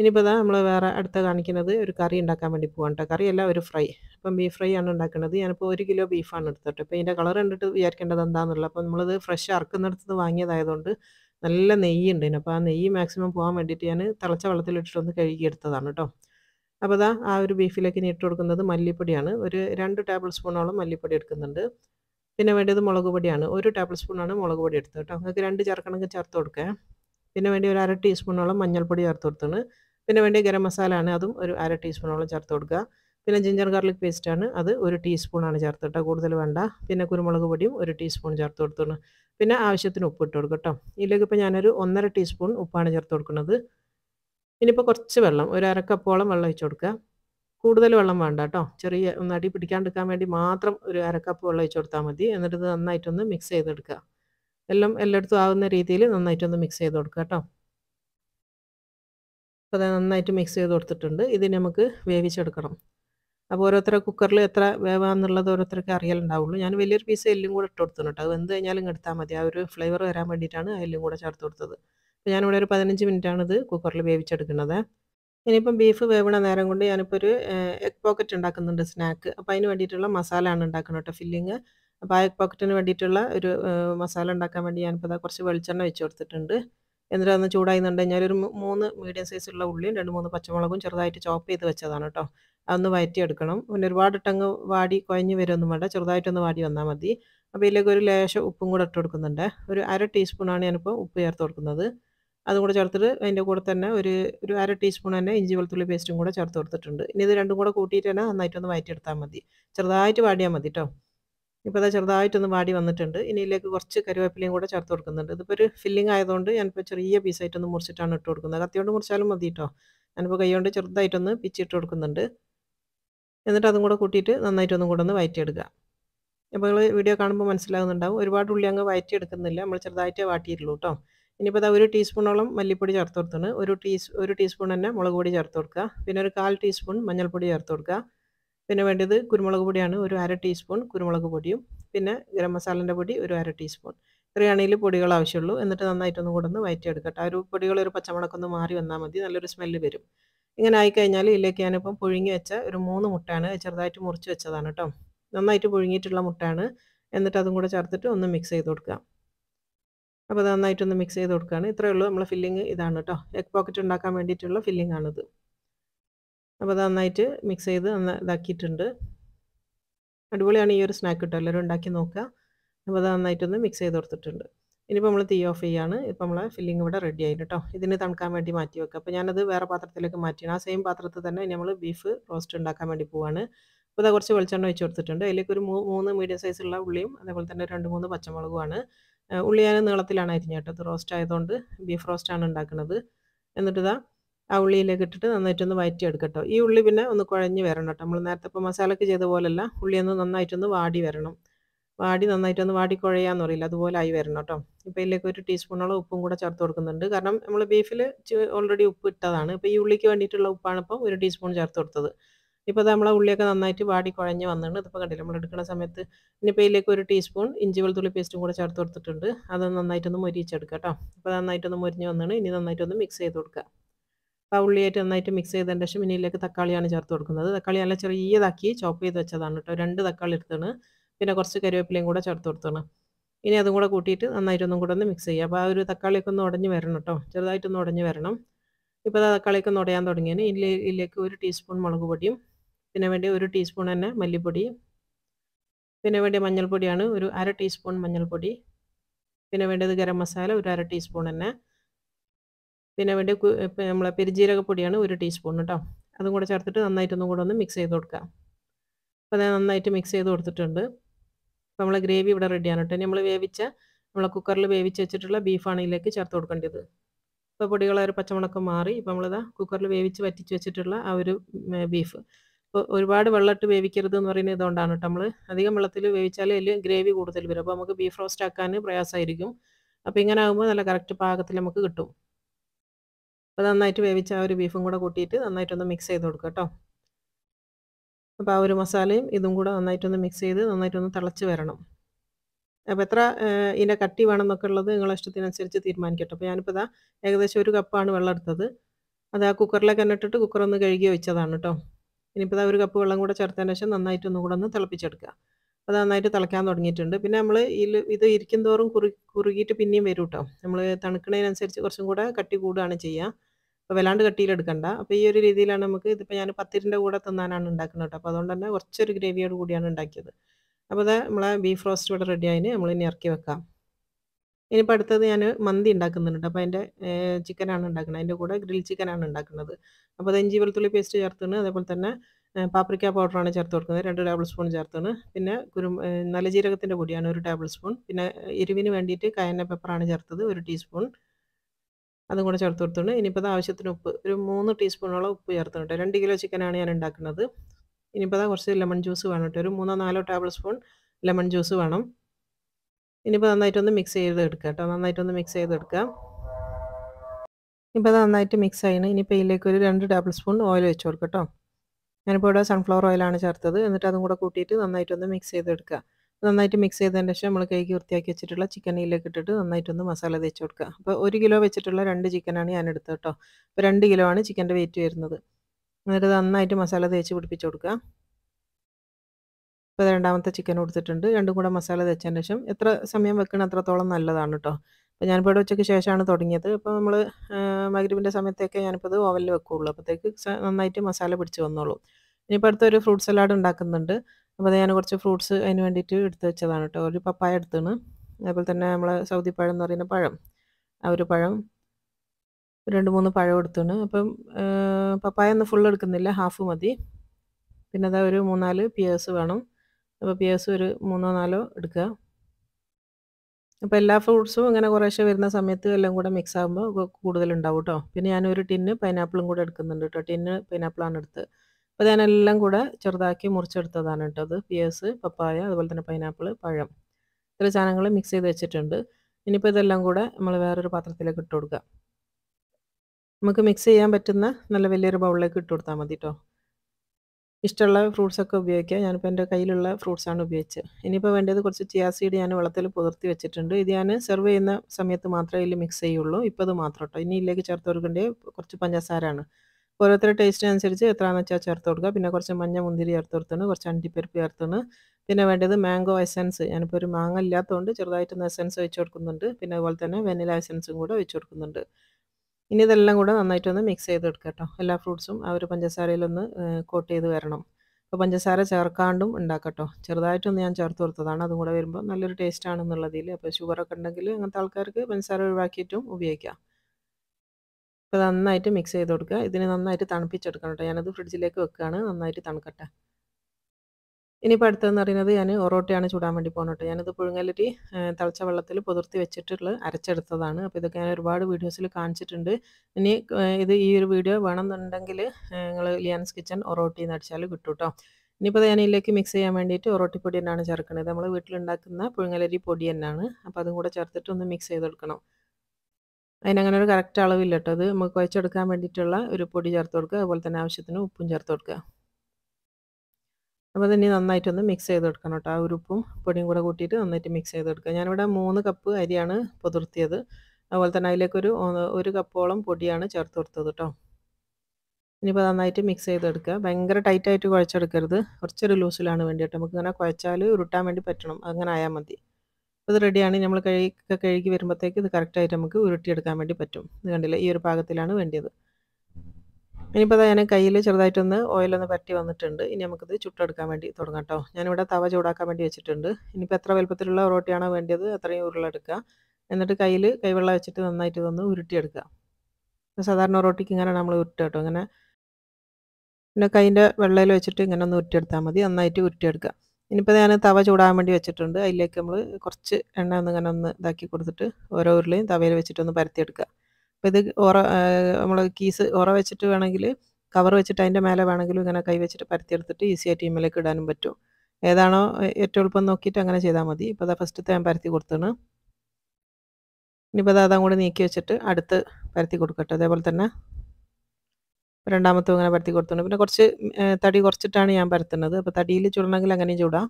ഇനിയിപ്പോൾ ഇതാ നമ്മൾ വേറെ അടുത്ത കാണിക്കുന്നത് ഒരു കറി ഉണ്ടാക്കാൻ വേണ്ടി കറി കറിയല്ല ഒരു ഫ്രൈ അപ്പം ബീഫ് ഫ്രൈ ആണ് ഉണ്ടാക്കുന്നത് ഞാനിപ്പോൾ ഒരു കിലോ ബീഫാണ് എടുത്തിട്ട് അപ്പോൾ ഇതിൻ്റെ കളർ കണ്ടിട്ട് വിചാരിക്കേണ്ടത് എന്താണെന്നുള്ളത് അപ്പോൾ നമ്മളത് ഫ്രഷ് അറക്കുന്നിടത്ത് വാങ്ങിയതായതുകൊണ്ട് നല്ല നെയ്യ് ഉണ്ട് അപ്പോൾ ആ നെയ്യ് മാക്സിമം പോകാൻ വേണ്ടിയിട്ട് ഞാൻ തിളച്ച വെള്ളത്തിലിട്ടിട്ടൊന്ന് കഴുകിയെടുത്തതാണ് കേട്ടോ അപ്പോൾ അതാ ആ ഒരു ബീഫിലേക്ക് ഇനി ഇട്ട് കൊടുക്കുന്നത് മല്ലിപ്പൊടിയാണ് ഒരു രണ്ട് ടേബിൾ സ്പൂണോളം മല്ലിപ്പൊടി എടുക്കുന്നുണ്ട് പിന്നെ വേണ്ടത് മുളക് പൊടിയാണ് ഒരു ടേബിൾ സ്പൂണാണ് മുളക് പൊടി എടുത്തത് കേട്ടോ നിങ്ങൾക്ക് രണ്ട് ചേർക്കണമെങ്കിൽ ചേർത്ത് കൊടുക്കുക പിന്നെ വേണ്ടി ഒരു അര ടീസ്പൂണോളം മഞ്ഞൾപ്പൊടി ചേർത്ത് കൊടുത്താണ് പിന്നെ വേണ്ടി ഗരം മസാല ആണ് അതും ഒരു അര ടീസ്പൂണോളം ചേർത്ത് കൊടുക്കുക പിന്നെ ജിഞ്ചർ ഗാർലിക് പേസ്റ്റ് ആണ് അത് ഒരു ടീസ്പൂണാണ് ചേർത്ത് കേട്ടോ കൂടുതൽ വേണ്ട പിന്നെ കുരുമുളക് പൊടിയും ഒരു ടീസ്പൂൺ ചേർത്ത് കൊടുത്താണ് പിന്നെ ആവശ്യത്തിന് ഉപ്പ് ഇട്ട് കൊടുക്കും കേട്ടോ ഇതിലേക്ക് ഇപ്പോൾ ഞാനൊരു ഒന്നര ടീസ്പൂൺ ഉപ്പാണ് ചേർത്ത് കൊടുക്കുന്നത് ഇനിയിപ്പോൾ കുറച്ച് വെള്ളം ഒരു അരക്കപ്പോളം വെള്ളം ഒഴിച്ച് കൊടുക്കുക കൂടുതൽ വെള്ളം വേണ്ട കേട്ടോ ചെറിയ ഒന്ന് അടി പിടിക്കാണ്ടിരിക്കാൻ വേണ്ടി മാത്രം ഒരു അരക്കപ്പ് വെള്ളം ഒഴിച്ചു കൊടുത്താൽ മതി എന്നിട്ട് നന്നായിട്ടൊന്ന് മിക്സ് ചെയ്തെടുക്കുക എല്ലാം എല്ലായിടത്തും ആവുന്ന രീതിയിൽ നന്നായിട്ടൊന്ന് മിക്സ് ചെയ്ത് കൊടുക്കുക കേട്ടോ അപ്പോൾ അത് നന്നായിട്ട് മിക്സ് ചെയ്ത് കൊടുത്തിട്ടുണ്ട് ഇത് നമുക്ക് വേവിച്ചെടുക്കണം അപ്പോൾ ഓരോരുത്തരെ കുക്കറിൽ എത്ര വേവാന്നുള്ളത് ഓരോരുത്തർക്ക് അറിയാലുണ്ടാവുള്ളൂ ഞാൻ വലിയൊരു പീസ് എല്ലും കൂടെ ഇട്ട് കൊടുത്തു കേട്ടോ അത് എന്ത് കഴിഞ്ഞാൽ എടുത്താൽ മതി ആ ഒരു ഫ്ലേവർ വരാൻ വേണ്ടിയിട്ടാണ് എല്ലും കൂടെ ചേർത്ത് കൊടുത്തത് അപ്പോൾ ഞാനിവിടെ ഒരു പതിനഞ്ച് മിനിറ്റാണിത് ഇത് കുക്കറിൽ വേവിച്ചെടുക്കുന്നത് ഇനിയിപ്പം ബീഫ് വേവണ നേരം കൊണ്ട് ഞാനിപ്പോൾ ഒരു എഗ് പോക്കറ്റ് ഉണ്ടാക്കുന്നുണ്ട് സ്നാക്ക് അപ്പം അതിന് വേണ്ടിയിട്ടുള്ള മസാല ആണ് ഉണ്ടാക്കുന്നത് കേട്ടോ ഫില്ലിങ് അപ്പോൾ ആ എഗ് പോക്കറ്റിന് വേണ്ടിയിട്ടുള്ള ഒരു മസാല ഉണ്ടാക്കാൻ വേണ്ടി ഞാനിപ്പോൾ അതാ കുറച്ച് വെളിച്ചെണ്ണ വെച്ച് കൊടുത്തിട്ടുണ്ട് എന്നിട്ട് അന്ന് ചൂടായിന്നുണ്ടെങ്കിൽ ഒരു മൂന്ന് മീഡിയം സൈസുള്ള ഉള്ളിയും രണ്ട് മൂന്ന് പച്ചമുളകും ചെറുതായിട്ട് ചോപ്പ് ചെയ്ത് വെച്ചതാണ് കേട്ടോ അതൊന്ന് വയറ്റിയെടുക്കണം പിന്നെ ഒരുപാട് ടങ്ങ് വാടി കുഴഞ്ഞ് വരുമൊന്നും വേണ്ട ചെറുതായിട്ടൊന്ന് വാടി വന്നാൽ മതി അപ്പോൾ ഇതിലേക്ക് ഒരു ലേശം ഉപ്പും കൂടെ ഇട്ട് കൊടുക്കുന്നുണ്ട് ഒരു അര ടീസ്പൂണാണ് ഞാനിപ്പോൾ ഉപ്പ് ചേർത്ത് കൊടുക്കുന്നത് അതും കൂടെ ചേർത്തിട്ട് അതിൻ്റെ കൂടെ തന്നെ ഒരു ഒരു അര ടീസ്പൂൺ തന്നെ ഇഞ്ചി വെളുത്തുള്ളി പേസ്റ്റും കൂടെ ചേർത്ത് കൊടുത്തിട്ടുണ്ട് ഇനി ഇത് രണ്ടും കൂടെ കൂട്ടിയിട്ട് തന്നെ നന്നായിട്ടൊന്ന് വഴറ്റിയെടുത്താൽ മതി ചെറുതായിട്ട് വാടിയാൽ മതി കേട്ടോ ഇപ്പോൾ അത് ചെറുതായിട്ടൊന്ന് വാടി വന്നിട്ടുണ്ട് ഇനി ഇതിലേക്ക് കുറച്ച് കരുവേപ്പിലയും കൂടെ ചേർത്ത് കൊടുക്കുന്നുണ്ട് ഇതിപ്പോൾ ഒരു ഫില്ലിംഗ് ആയതുകൊണ്ട് ഞാനിപ്പോൾ ചെറിയ പീസായിട്ടൊന്ന് മുറിച്ചിട്ടാണ് ഇട്ട് കൊടുക്കുന്നത് കത്തിയോണ്ട് മുറിച്ചാലും മതി കേട്ടോ ഞാനിപ്പോൾ കൈകൊണ്ട് ചെറുതായിട്ടൊന്ന് പിച്ചിട്ട് കൊടുക്കുന്നുണ്ട് എന്നിട്ട് അതും കൂടെ കൂട്ടിയിട്ട് നന്നായിട്ടൊന്നും കൂടെ ഒന്ന് വഴറ്റിയെടുക്കുക അപ്പോൾ നിങ്ങൾ വീഡിയോ കാണുമ്പോൾ മനസ്സിലാകുന്നുണ്ടാവും ഒരുപാട് ഉള്ളി അങ്ങ് എടുക്കുന്നില്ല നമ്മൾ ചെറുതായിട്ടേ വാട്ടിയിട്ടുള്ളൂ കേട്ടോ ഇനിയിപ്പോൾ അത് ഒരു ടീസ്പൂണോളം മല്ലിപ്പൊടി ചേർത്ത് കൊടുത്തുണ്ട് ഒരു ടീസ് ഒരു ടീസ്പൂൺ തന്നെ മുളക് പൊടി ചേർത്ത് കൊടുക്കുക പിന്നെ ഒരു കാൽ ടീസ്പൂൺ മഞ്ഞൾപ്പൊടി ചേർത്ത് കൊടുക്കുക പിന്നെ വേണ്ടത് കുരുമുളക് പൊടിയാണ് ഒരു അര ടീസ്പൂൺ കുരുമുളക് പൊടിയും പിന്നെ ഗരം മസാലൻ്റെ പൊടി ഒരു അര ടീസ്പൂൺ ഇത്രയാണെങ്കിൽ പൊടികൾ ആവശ്യമുള്ളൂ എന്നിട്ട് നന്നായിട്ടൊന്ന് കൂടെ ഒന്ന് വയറ്റിയെടുക്കട്ടെ ആ ഒരു പൊടികൾ ഒരു പച്ചമുളക്കൊന്ന് മാറി വന്നാൽ മതി നല്ലൊരു സ്മെല്ല് വരും ഇങ്ങനെ ആയിക്കഴിഞ്ഞാൽ ഇതിലേക്ക് ഞാനിപ്പം പുഴുങ്ങി വെച്ച ഒരു മൂന്ന് മുട്ടയാണ് ചെറുതായിട്ട് മുറിച്ച് വെച്ചതാണ് കേട്ടോ നന്നായിട്ട് പുഴുങ്ങിയിട്ടുള്ള മുട്ടയാണ് എന്നിട്ട് അതും കൂടെ ചേർത്തിട്ട് ഒന്ന് മിക്സ് ചെയ്ത് കൊടുക്കുക അപ്പോൾ നന്നായിട്ടൊന്ന് മിക്സ് ചെയ്ത് കൊടുക്കുകയാണ് ഇത്രയേ ഉള്ളൂ നമ്മളെ ഫില്ലിങ് ഇതാണ് കേട്ടോ എഗ് പോക്കറ്റ് ഉണ്ടാക്കാൻ വേണ്ടിയിട്ടുള്ള ഫില്ലിംഗ് ആണിത് അപ്പോൾ നന്നായിട്ട് മിക്സ് ചെയ്ത് ഇതാക്കിയിട്ടുണ്ട് അടിപൊളിയാണ് ഈ ഒരു സ്നാക്ക് കിട്ടുക എല്ലാവരും ഉണ്ടാക്കി നോക്കുക അപ്പോൾ അത് നന്നായിട്ടൊന്ന് മിക്സ് ചെയ്ത് കൊടുത്തിട്ടുണ്ട് ഇനിയിപ്പോൾ നമ്മൾ തീ ഓഫ് ചെയ്യാണ് ഇപ്പോൾ നമ്മളെ ഫില്ലിംഗ് ഇവിടെ റെഡി ആയി കേട്ടോ ഇതിന് തണുക്കാൻ വേണ്ടി മാറ്റി വെക്കുക അപ്പോൾ ഞാനത് വേറെ പാത്രത്തിലേക്ക് മാറ്റിയാണ് ആ സെയിം പാത്രത്തിൽ തന്നെ നമ്മൾ ബീഫ് റോസ്റ്റ് ഉണ്ടാക്കാൻ വേണ്ടി പോവാണ് അപ്പോൾ അത് കുറച്ച് വെളിച്ചെണ്ണ ഒഴിച്ച് കൊടുത്തിട്ടുണ്ട് അതിലേക്ക് ഒരു മൂന്ന് മീഡിയം സൈസുള്ള ഉള്ളിയും അതേപോലെ തന്നെ രണ്ട് മൂന്ന് പച്ചമുളകുമാണ് ഉള്ളിയാന നീളത്തിലാണ് നീളത്തിലാണ് അരിഞ്ഞിട്ടത് റോസ്റ്റ് ആയതുകൊണ്ട് ബീഫ് റോസ്റ്റാണ് ഉണ്ടാക്കുന്നത് എന്നിട്ട് ഇതാ ആ ഉള്ളിയിലേക്ക് ഇട്ടിട്ട് നന്നായിട്ടൊന്ന് വയറ്റിയെടുക്കട്ടോ ഈ ഉള്ളി പിന്നെ ഒന്ന് കുഴഞ്ഞ് വരണം കേട്ടോ നമ്മൾ നേരത്തെ ഇപ്പോൾ മസാലയ്ക്ക് ചെയ്ത പോലെയല്ല ഉള്ളിയൊന്ന് നന്നായിട്ടൊന്ന് വാടി വരണം വാടി നന്നായിട്ടൊന്ന് വാടി കുഴയാന്ന് അറിയില്ല അതുപോലെ ആയി വരണം കേട്ടോ ഇപ്പം ഇതിലേക്ക് ഒരു ടീസ്പൂണോളം ഉപ്പും കൂടെ ചേർത്ത് കൊടുക്കുന്നുണ്ട് കാരണം നമ്മൾ ബീഫിൽ ഓൾറെഡി ഉപ്പ് ഇട്ടതാണ് ഇപ്പം ഈ ഉള്ളിക്ക് വേണ്ടിയിട്ടുള്ള ഉപ്പാണ് ഇപ്പം ഒരു ടീസ്പൂൺ ചേർത്ത് കൊടുത്തത് ഇപ്പോൾ നമ്മളെ ഉള്ളിയൊക്കെ നന്നായിട്ട് വാടി കുഴഞ്ഞ് വന്നിട്ടുണ്ട് ഇതിപ്പോൾ കണ്ടില്ല നമ്മൾ എടുക്കുന്ന സമയത്ത് ഇനിയിപ്പോൾ ഇതിലേക്ക് ഒരു ടീസ്പൂൺ ഇഞ്ചി വെളുത്തുള്ളി പേസ്റ്റും കൂടെ ചേർത്ത് കൊടുത്തിട്ടുണ്ട് അത് നന്നായിട്ടൊന്ന് മൊരിയിച്ചെടുക്കുക കേട്ടോ ഇപ്പോൾ നന്നായിട്ടൊന്ന് മൊരിഞ്ഞ് വന്നാണ് ഇനി നന്നായിട്ടൊന്ന് മിക്സ് ചെയ്ത് കൊടുക്കുക അപ്പോൾ ഉള്ളിയായിട്ട് നന്നായിട്ട് മിക്സ് ചെയ്തതിന് ശേഷം ഇനിയിലേക്ക് തക്കാളിയാണ് ചേർത്ത് കൊടുക്കുന്നത് തക്കാളി നല്ല ചെറിയതാക്കി ചോപ്പ് ചെയ്ത് വെച്ചതാണ് കേട്ടോ രണ്ട് തക്കാളി എടുത്താണ് പിന്നെ കുറച്ച് കരിവേപ്പിലയും കൂടെ ചേർത്ത് കൊടുത്താണ് ഇനി അതും കൂടെ കൂട്ടിയിട്ട് നന്നായിട്ടൊന്നും കൂടെ ഒന്ന് മിക്സ് ചെയ്യുക അപ്പോൾ ആ ഒരു തക്കാളിയൊക്കെ ഒന്ന് ഉടഞ്ഞ് വരണം കേട്ടോ ചെറുതായിട്ടൊന്ന് ഉടഞ്ഞ് വരണം ഇപ്പോൾ തക്കാളിയൊക്കെ ഒന്ന് ഉടയാൻ തുടങ്ങിയതിന് ഇതിലേക്ക് ഒരു ടീസ്പൂൺ മുളക് പൊടിയും പിന്നെ വേണ്ടി ഒരു ടീസ്പൂൺ തന്നെ മല്ലിപ്പൊടി പിന്നെ വേണ്ടി മഞ്ഞൾപ്പൊടിയാണ് ഒരു അര ടീസ്പൂൺ മഞ്ഞൾപ്പൊടി പിന്നെ വേണ്ടത് ഗരം മസാല ഒരു അര ടീസ്പൂൺ തന്നെ പിന്നെ വേണ്ടി നമ്മളെ പെരുജീരകപ്പൊടിയാണ് ഒരു ടീസ്പൂൺ കേട്ടോ അതും കൂടെ ചേർത്തിട്ട് നന്നായിട്ടൊന്നും കൂടെ ഒന്ന് മിക്സ് ചെയ്ത് കൊടുക്കുക അപ്പോൾ അത് നന്നായിട്ട് മിക്സ് ചെയ്ത് കൊടുത്തിട്ടുണ്ട് അപ്പോൾ നമ്മളെ ഗ്രേവി ഇവിടെ റെഡിയാണ് കേട്ടോ നമ്മൾ വേവിച്ച നമ്മളെ കുക്കറിൽ വേവിച്ച് വെച്ചിട്ടുള്ള ബീഫാണ് ഇതിലേക്ക് ചേർത്ത് കൊടുക്കേണ്ടത് ഇപ്പോൾ പൊടികളൊരു പച്ചമുളക്കം മാറി ഇപ്പോൾ നമ്മളിതാ കുക്കറിൽ വേവിച്ച് വറ്റിച്ച് വെച്ചിട്ടുള്ള ആ ഒരു ബീഫ് ഒരുപാട് വെള്ളമിട്ട് വേവിക്കരുത് എന്ന് പറയുന്നത് ഇതുകൊണ്ടാണ് കേട്ടോ നമ്മൾ അധികം വെള്ളത്തിൽ വേവിച്ചാൽ അതിൽ ഗ്രേവി കൂടുതൽ വരും അപ്പോൾ നമുക്ക് ബീഫ് റോസ്റ്റ് ആക്കാൻ പ്രയാസമായിരിക്കും അപ്പോൾ ഇങ്ങനെ ആകുമ്പോൾ നല്ല കറക്റ്റ് പാകത്തിൽ നമുക്ക് കിട്ടും അപ്പോൾ നന്നായിട്ട് വേവിച്ച ആ ഒരു ബീഫും കൂടെ കൂട്ടിയിട്ട് നന്നായിട്ടൊന്ന് മിക്സ് ചെയ്ത് കൊടുക്കുക കേട്ടോ അപ്പോൾ ആ ഒരു മസാലയും ഇതും കൂടെ നന്നായിട്ടൊന്ന് മിക്സ് ചെയ്ത് നന്നായിട്ടൊന്ന് തിളച്ച് വരണം അപ്പോൾ എത്ര ഇതിൻ്റെ കട്ടി വേണമെന്നൊക്കെ ഉള്ളത് നിങ്ങളുടെ ഇഷ്ടത്തിനനുസരിച്ച് തീരുമാനിക്കട്ടെ അപ്പോൾ ഞാനിപ്പോൾ ഇതാ ഏകദേശം ഒരു കപ്പാണ് വെള്ളം എടുത്തത് അത് ആ കുക്കറിലേക്ക് തന്നെ ഇട്ടിട്ട് കുക്കറൊന്ന് കഴുകി വെച്ചതാണ് കേട്ടോ ഇനിയിപ്പോൾ ഒരു കപ്പ് വെള്ളം കൂടെ ചേർത്തതിന് ശേഷം നന്നായിട്ട് കൂടെ ഒന്ന് തിളപ്പിച്ചെടുക്കുക അത് നന്നായിട്ട് തിളയ്ക്കാൻ തുടങ്ങിയിട്ടുണ്ട് പിന്നെ നമ്മൾ ഇതിൽ ഇത് ഇരിക്കും തോറും കുറു കുറുകിയിട്ട് പിന്നെയും വരും കേട്ടോ നമ്മൾ തണുക്കണതിനനുസരിച്ച് കുറച്ചും കൂടെ കട്ടി കൂടുകയാണ് ചെയ്യുക അപ്പോൾ വല്ലാണ്ട് കട്ടിയിലെടുക്കണ്ട അപ്പോൾ ഈ ഒരു രീതിയിലാണ് നമുക്ക് ഇതിപ്പോൾ ഞാൻ പത്തിരിൻ്റെ കൂടെ തിന്നാനാണ് ഉണ്ടാക്കുന്നത് കേട്ടോ അപ്പോൾ അതുകൊണ്ട് തന്നെ കുറച്ചൊരു ഗ്രേവിയോട് കൂടിയാണ് ഉണ്ടാക്കിയത് അപ്പോൾ അത് നമ്മളെ ബീഫ് റോസ്റ്റ് ഇവിടെ റെഡി ആയതിന് നമ്മൾ ഇനി ഇറക്കി വെക്കാം ഇനിയിപ്പോൾ അടുത്തത് ഞാൻ മന്തി ഉണ്ടാക്കുന്നുണ്ട് അപ്പോൾ അതിൻ്റെ ചിക്കനാണ് ഉണ്ടാക്കുന്നത് അതിൻ്റെ കൂടെ ഗ്രിൽ ചിക്കനാണ് ഉണ്ടാക്കുന്നത് അപ്പോൾ അത് ഇഞ്ചി വെളുത്തുള്ളി പേസ്റ്റ് ചേർത്തുണ്ട് അതേപോലെ തന്നെ പാപ്രിക്ക പൗഡറാണ് ചേർത്ത് കൊടുക്കുന്നത് രണ്ട് ടേബിൾ സ്പൂൺ ചേർത്താണ് പിന്നെ കുരു നല്ല ജീരകത്തിൻ്റെ പൊടിയാണ് ഒരു ടേബിൾ സ്പൂൺ പിന്നെ എരിവിന് വേണ്ടിയിട്ട് കയന പെപ്പറാണ് ചേർത്തത് ഒരു ടീസ്പൂൺ അതും കൂടെ ചേർത്ത് കൊടുത്തുണ്ട് ഇനിയിപ്പോൾ അത് ആവശ്യത്തിന് ഉപ്പ് ഒരു മൂന്ന് ടീസ്പൂണോളം ഉപ്പ് ചേർത്തുണ്ട് രണ്ട് കിലോ ചിക്കനാണ് ഞാൻ ഉണ്ടാക്കുന്നത് ഇനിയിപ്പോൾ അത് കുറച്ച് ലെമൺ ജ്യൂസ് വേണം കേട്ടോ ഒരു മൂന്നോ നാലോ ടേബിൾ സ്പൂൺ ലെമൺ ജ്യൂസ് വേണം ഇനിയിപ്പോൾ നന്നായിട്ടൊന്ന് മിക്സ് ചെയ്ത് ചെയ്തെടുക്കുക കേട്ടോ നന്നായിട്ടൊന്ന് മിക്സ് ചെയ്തെടുക്കാം ഇപ്പോൾ നന്നായിട്ട് മിക്സ് ആയിന് ഇനിയിപ്പോൾ ഇതിലേക്ക് ഒരു രണ്ട് ടേബിൾ സ്പൂൺ ഓയിൽ വെച്ച് കൊടുക്കുക കേട്ടോ ഞാനിപ്പോൾ ഇവിടെ സൺഫ്ലവർ ഓയിലാണ് ചേർത്തത് എന്നിട്ട് അതും കൂടെ കൂട്ടിയിട്ട് നന്നായിട്ടൊന്ന് മിക്സ് ചെയ്തെടുക്കുക നന്നായിട്ട് മിക്സ് ചെയ്തതിന് ശേഷം നമ്മൾ കൈക്ക് വൃത്തിയാക്കി വെച്ചിട്ടുള്ള ചിക്കൻ ഇതിലേക്ക് ഇട്ടിട്ട് നന്നായിട്ടൊന്ന് മസാല തേച്ച് കൊടുക്കുക അപ്പോൾ ഒരു കിലോ വെച്ചിട്ടുള്ള രണ്ട് ചിക്കനാണ് ഞാൻ എടുത്തത് കേട്ടോ അപ്പോൾ രണ്ട് കിലോ ആണ് ചിക്കൻ്റെ വെയിറ്റ് വരുന്നത് എന്നിട്ട് നന്നായിട്ട് മസാല തേച്ച് പിടിപ്പിച്ച് കൊടുക്കുക ഇപ്പോൾ രണ്ടാമത്തെ ചിക്കൻ കൊടുത്തിട്ടുണ്ട് രണ്ടും കൂടെ മസാല തെച്ചതിന് ശേഷം എത്ര സമയം വെക്കണം അത്രത്തോളം നല്ലതാണ് കേട്ടോ അപ്പോൾ ഞാനിപ്പോൾ ഇവിടെ ഉച്ചയ്ക്ക് ശേഷമാണ് തുടങ്ങിയത് അപ്പോൾ നമ്മൾ മകരിവിൻ്റെ സമയത്തൊക്കെ ഞാനിപ്പോൾ അത് ഓവനിൽ വെക്കുകയുള്ളൂ അപ്പോഴത്തേക്ക് നന്നായിട്ട് മസാല പിടിച്ച് വന്നോളൂ ഇനിയിപ്പോൾ അടുത്തൊരു ഫ്രൂട്ട് സലാഡ് ഉണ്ടാക്കുന്നുണ്ട് അപ്പോൾ അത് ഞാൻ കുറച്ച് ഫ്രൂട്ട്സ് അതിന് വേണ്ടിയിട്ട് എടുത്ത് വെച്ചതാണ് കേട്ടോ ഒരു പപ്പായ എടുത്താണ് അതുപോലെ തന്നെ നമ്മൾ സൗദി പഴം എന്ന് പറയുന്ന പഴം ആ ഒരു പഴം രണ്ട് മൂന്ന് പഴം എടുത്താണ് അപ്പം പപ്പായ ഒന്ന് ഫുൾ എടുക്കുന്നില്ല ഹാഫ് മതി പിന്നെ അതാ ഒരു മൂന്നാല് പിയേഴ്സ് വേണം അപ്പോൾ പിയേഴ്സ് ഒരു മൂന്നോ നാലോ എടുക്കുക അപ്പോൾ എല്ലാ ഫ്രൂട്ട്സും ഇങ്ങനെ കുറേശ്ശെ വരുന്ന സമയത്ത് എല്ലാം കൂടെ മിക്സ് ആകുമ്പോൾ കൂടുതലുണ്ടാവും കേട്ടോ പിന്നെ ഞാനൊരു ടിന്ന് പൈനാപ്പിളും കൂടെ എടുക്കുന്നുണ്ട് കേട്ടോ ടിന്ന് പൈനാപ്പിളാണ് എടുത്ത് അപ്പോൾ ഞാനെല്ലാം കൂടെ ചെറുതാക്കി മുറിച്ചെടുത്തതാണ് കേട്ടോ അത് പിയേഴ്സ് പപ്പായ അതുപോലെ തന്നെ പൈനാപ്പിൾ പഴം ഇത്ര സാധനങ്ങൾ മിക്സ് ചെയ്ത് വെച്ചിട്ടുണ്ട് ഇനിയിപ്പോൾ ഇതെല്ലാം കൂടെ നമ്മൾ വേറൊരു പാത്രത്തിലേക്ക് ഇട്ട് കൊടുക്കുക നമുക്ക് മിക്സ് ചെയ്യാൻ പറ്റുന്ന നല്ല വലിയൊരു ബൗളിലേക്ക് ഇട്ട് കൊടുത്താൽ മതി കേട്ടോ ഇഷ്ടമുള്ള ഫ്രൂട്ട്സൊക്കെ ഉപയോഗിക്കുക ഞാനിപ്പോൾ എൻ്റെ കയ്യിലുള്ള ഫ്രൂട്ട്സാണ് ഉപയോഗിച്ചത് ഇനിയിപ്പോൾ വേണ്ടത് കുറച്ച് ചിയാ സീഡ് ഞാൻ വെള്ളത്തിൽ പുതിർത്തി വെച്ചിട്ടുണ്ട് ഇത് ഞാൻ സെർവ് ചെയ്യുന്ന സമയത്ത് മാത്രമേ ഇതിൽ മിക്സ് ചെയ്യുള്ളൂ ഇപ്പോൾ ഇത് മാത്രം കേട്ടോ ഇനി ഇതിലേക്ക് ചേർത്ത് കൊടുക്കേണ്ടത് കുറച്ച് പഞ്ചസാരയാണ് ഓരോരുത്തരുടെ ടേസ്റ്റ് അനുസരിച്ച് എത്രയാണെന്ന് വെച്ചാൽ ചേർത്ത് കൊടുക്കുക പിന്നെ കുറച്ച് മഞ്ഞ മുന്തിരി ചേർത്ത് കൊടുത്തുണ്ട് കുറച്ച് അണ്ടിപ്പരിപ്പ് ചേർത്താണ് പിന്നെ വേണ്ടത് മാംഗോ എസൻസ് ഞാനിപ്പോൾ ഒരു മാങ്ങ ഇല്ലാത്തതുകൊണ്ട് ചെറുതായിട്ടൊന്ന് എസൻസ് വെച്ച് കൊടുക്കുന്നുണ്ട് പിന്നെ അതുപോലെ തന്നെ വെനില എസൻസും കൂടെ വെച്ച് കൊടുക്കുന്നുണ്ട് ഇനി ഇതെല്ലാം കൂടെ നന്നായിട്ടൊന്ന് മിക്സ് ചെയ്തെടുക്കുക കേട്ടോ എല്ലാ ഫ്രൂട്ട്സും ആ ഒരു പഞ്ചസാരയിലൊന്ന് കോട്ട് ചെയ്ത് വരണം അപ്പോൾ പഞ്ചസാര ചേർക്കാണ്ടും ഉണ്ടാക്കട്ടോ ചെറുതായിട്ടൊന്ന് ഞാൻ ചേർത്ത് കൊടുത്തതാണ് അതും കൂടെ വരുമ്പോൾ നല്ലൊരു ടേസ്റ്റ് ആണെന്നുള്ളതിൽ അപ്പോൾ ഷുഗറൊക്കെ ഉണ്ടെങ്കിൽ അങ്ങനത്തെ ആൾക്കാർക്ക് പഞ്ചസാര ഒഴിവാക്കിയിട്ടും ഉപയോഗിക്കാം അപ്പോൾ നന്നായിട്ട് മിക്സ് ചെയ്ത് കൊടുക്കുക ഇതിന് നന്നായിട്ട് തണുപ്പിച്ചെടുക്കണം കേട്ടോ ഞാനത് ഫ്രിഡ്ജിലേക്ക് വെക്കുകയാണ് നന്നായിട്ട് തണുക്കട്ടെ ഇനിയിപ്പോൾ അടുത്തതെന്ന് പറയുന്നത് ഞാൻ ഒറോട്ടയാണ് ചൂടാൻ വേണ്ടി പോകുന്നത് ഞാനിത് പുഴുങ്ങലരി തിളച്ച വെള്ളത്തിൽ പുതിർത്തി വെച്ചിട്ടുള്ള അരച്ചെടുത്തതാണ് അപ്പോൾ ഇതൊക്കെ ഞാൻ ഒരുപാട് വീഡിയോസിൽ കാണിച്ചിട്ടുണ്ട് ഇനി ഇത് ഈ ഒരു വീഡിയോ വേണമെന്നുണ്ടെങ്കിൽ നിങ്ങൾ ലിയാൻസ് കിച്ചൺ ഒറോട്ടി എന്ന് അടിച്ചാൽ കിട്ടും കേട്ടോ ഇനിയിപ്പോൾ ഞാൻ ഇതിലേക്ക് മിക്സ് ചെയ്യാൻ വേണ്ടിയിട്ട് പൊടി തന്നെയാണ് ചേർക്കുന്നത് നമ്മൾ വീട്ടിലുണ്ടാക്കുന്ന പുഴുങ്ങലരി പൊടി തന്നെയാണ് അപ്പോൾ അതും കൂടെ ചേർത്തിട്ട് ഒന്ന് മിക്സ് ചെയ്തെടുക്കണം അതിനങ്ങനെ ഒരു കറക്റ്റ് അളവില്ല കേട്ടോ അത് നമുക്ക് കുഴച്ചെടുക്കാൻ വേണ്ടിയിട്ടുള്ള ഒരു പൊടി ചേർത്ത് കൊടുക്കുക അതുപോലെ തന്നെ ആവശ്യത്തിന് ഉപ്പും ചേർത്ത് കൊടുക്കുക അപ്പോൾ തന്നെ നന്നായിട്ടൊന്ന് മിക്സ് ചെയ്ത് കൊടുക്കണം കേട്ടോ ആ ഉരുപ്പും പൊടിയും കൂടെ കൂട്ടിയിട്ട് നന്നായിട്ട് മിക്സ് ചെയ്ത് കൊടുക്കുക ഞാനിവിടെ മൂന്ന് കപ്പ് അരിയാണ് പുതിർത്തിയത് അതുപോലെ തന്നെ അതിലേക്കൊരു ഒരു കപ്പോളം പൊടിയാണ് ചേർത്ത് കൊടുത്തത് കേട്ടോ ഇനിയിപ്പോൾ നന്നായിട്ട് മിക്സ് ചെയ്തെടുക്കുക ഭയങ്കര ടൈറ്റായിട്ട് കുഴച്ചെടുക്കരുത് കുറച്ചൊരു ലൂസിലാണ് വേണ്ടിയിട്ട് നമുക്ക് ഇങ്ങനെ കുഴച്ചാൽ ഉരുട്ടാൻ വേണ്ടി പറ്റണം അങ്ങനെ ആയാൽ മതി ഇത് റെഡിയാണ് നമ്മൾ കഴുകി കഴുകി വരുമ്പോഴത്തേക്ക് ഇത് കറക്റ്റായിട്ട് നമുക്ക് ഉരുട്ടിയെടുക്കാൻ വേണ്ടി പറ്റും ഇത് കണ്ടില്ല ഈ ഒരു പാകത്തിലാണ് വേണ്ടിയത് ഇനിയിപ്പോൾ ഞാൻ കയ്യിൽ ചെറുതായിട്ടൊന്ന് ഓയിലൊന്ന് പറ്റി വന്നിട്ടുണ്ട് ഇനി നമുക്കിത് ചുട്ടെടുക്കാൻ വേണ്ടി തുടങ്ങാം കേട്ടോ ഞാനിവിടെ തവ ചൂടാക്കാൻ വേണ്ടി വെച്ചിട്ടുണ്ട് ഇനിയിപ്പോൾ എത്ര വലുപ്പത്തിലുള്ള റോട്ടിയാണോ വേണ്ടത് അത്രയും ഉരുളെടുക്കുക എന്നിട്ട് കയ്യിൽ കൈവെള്ളം വെച്ചിട്ട് നന്നായിട്ട് ഇതൊന്ന് ഉരുട്ടിയെടുക്കുക സാധാരണ റോട്ടിക്ക് ഇങ്ങനെ നമ്മൾ ഉരുട്ടുക കേട്ടോ ഇങ്ങനെ പിന്നെ കൈൻ്റെ വെള്ളയിൽ വെച്ചിട്ട് ഇങ്ങനെ ഒന്ന് ഉരുട്ടിയെടുത്താൽ മതി നന്നായിട്ട് ഉരുട്ടിയെടുക്കുക ഇനിയിപ്പോൾ ഞാൻ തവ ചൂടാൻ വേണ്ടി വെച്ചിട്ടുണ്ട് അതിലേക്ക് നമ്മൾ കുറച്ച് എണ്ണ ഒന്ന് ഇങ്ങനെ ഒന്ന് ഇതാക്കി കൊടുത്തിട്ട് ഓരോ ഉരുളയും തവയിൽ വെച്ചിട്ടൊന്ന് പരത്തിയെടുക്കുക അപ്പോൾ ഇത് ഓറ നമ്മൾ കീസ് ഓറ വെച്ചിട്ട് വേണമെങ്കിൽ കവർ വെച്ചിട്ട് അതിൻ്റെ മേലെ വേണമെങ്കിലും ഇങ്ങനെ കൈവച്ചിട്ട് പരത്തിയെടുത്തിട്ട് ഈസി ആയിട്ട് ഇമ്മലേക്ക് ഇടാനും പറ്റും ഏതാണോ ഏറ്റവും എളുപ്പം നോക്കിയിട്ട് അങ്ങനെ ചെയ്താൽ മതി ഇപ്പോൾ അതാ ഫസ്റ്റത്തെ ഞാൻ പരത്തി കൊടുത്താണ് ഇനിയിപ്പോൾ അത് അതും കൂടി നീക്കി വെച്ചിട്ട് അടുത്ത് പരത്തി കൊടുക്കട്ടെ അതേപോലെ തന്നെ രണ്ടാമത്തും അങ്ങനെ പരത്തി കൊടുത്തുണ്ട് പിന്നെ കുറച്ച് തടി കുറച്ചിട്ടാണ് ഞാൻ പരത്തുന്നത് അപ്പോൾ തടിയിൽ ചുടണമെങ്കിൽ അങ്ങനെയും ചൂടാം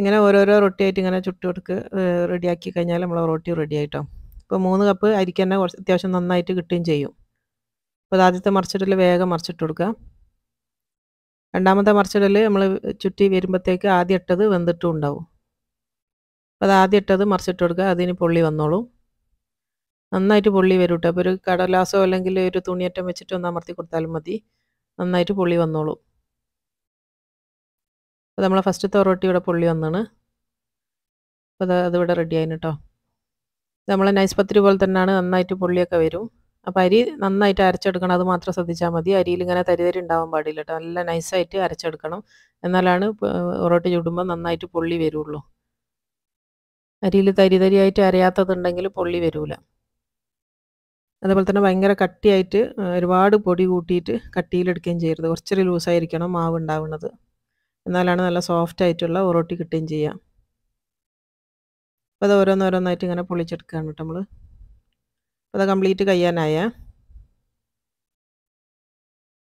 ഇങ്ങനെ ഓരോരോ റൊട്ടിയായിട്ട് ഇങ്ങനെ ചുട്ടി കൊടുക്ക് റെഡിയാക്കി കഴിഞ്ഞാൽ നമ്മൾ റൊട്ടി റെഡി ആയിട്ടോ ഇപ്പോൾ മൂന്ന് കപ്പ് അരിക്ക് തന്നെ കുറച്ച് അത്യാവശ്യം നന്നായിട്ട് കിട്ടുകയും ചെയ്യും അപ്പോൾ ആദ്യത്തെ മറിച്ചിടൽ വേഗം മറിച്ചിട്ട് കൊടുക്കുക രണ്ടാമത്തെ മറിച്ചിടൽ നമ്മൾ ചുറ്റി വരുമ്പോഴത്തേക്ക് ആദ്യം ഇട്ടത് വെന്തിട്ടും ഉണ്ടാവും അപ്പോൾ അത് ആദ്യം ഇട്ടത് മറിച്ചിട്ട് കൊടുക്കുക അതിന് പൊള്ളി വന്നോളും നന്നായിട്ട് പൊള്ളി വരും കേട്ടോ അപ്പോൾ ഒരു കടലാസോ അല്ലെങ്കിൽ ഒരു തുണിയറ്റം വെച്ചിട്ട് ഒന്ന് അമർത്തി കൊടുത്താലും മതി നന്നായിട്ട് പൊള്ളി വന്നോളും അപ്പോൾ നമ്മളെ ഫസ്റ്റത്തെ ഒറോട്ടി ഇവിടെ പൊള്ളി വന്നാണ് അപ്പോൾ അത് അതിവിടെ റെഡി ആയിന് കേട്ടോ നമ്മൾ നൈസ് പത്തിരി പോലെ തന്നെയാണ് നന്നായിട്ട് പുള്ളിയൊക്കെ വരും അപ്പം അരി നന്നായിട്ട് അരച്ചെടുക്കണം അത് മാത്രം ശ്രദ്ധിച്ചാൽ മതി അരിയിൽ ഇങ്ങനെ തരിതരി ഉണ്ടാവാൻ പാടില്ല കേട്ടോ നല്ല നൈസായിട്ട് അരച്ചെടുക്കണം എന്നാലാണ് ഒറോട്ട് ചുടുമ്പോൾ നന്നായിട്ട് പൊള്ളി വരുള്ളൂ അരിയിൽ തരിതരിയായിട്ട് അരയാത്തതുണ്ടെങ്കിൽ പൊള്ളി വരൂല അതേപോലെ തന്നെ ഭയങ്കര കട്ടിയായിട്ട് ഒരുപാട് പൊടി കൂട്ടിയിട്ട് കട്ടിയിലെടുക്കുകയും ചെയ്യരുത് കുറച്ചൊരു ലൂസായിരിക്കണം മാവ് ഉണ്ടാവുന്നത് എന്നാലാണ് നല്ല സോഫ്റ്റ് ആയിട്ടുള്ള ഒറോട്ടി കിട്ടുകയും ചെയ്യാം അപ്പോൾ അത് ഓരോന്നോരോന്നായിട്ട് ഇങ്ങനെ പൊളിച്ചെടുക്കുകയാണ് കേട്ടോ നമ്മൾ അപ്പോൾ അത് കംപ്ലീറ്റ് കഴിയാനായ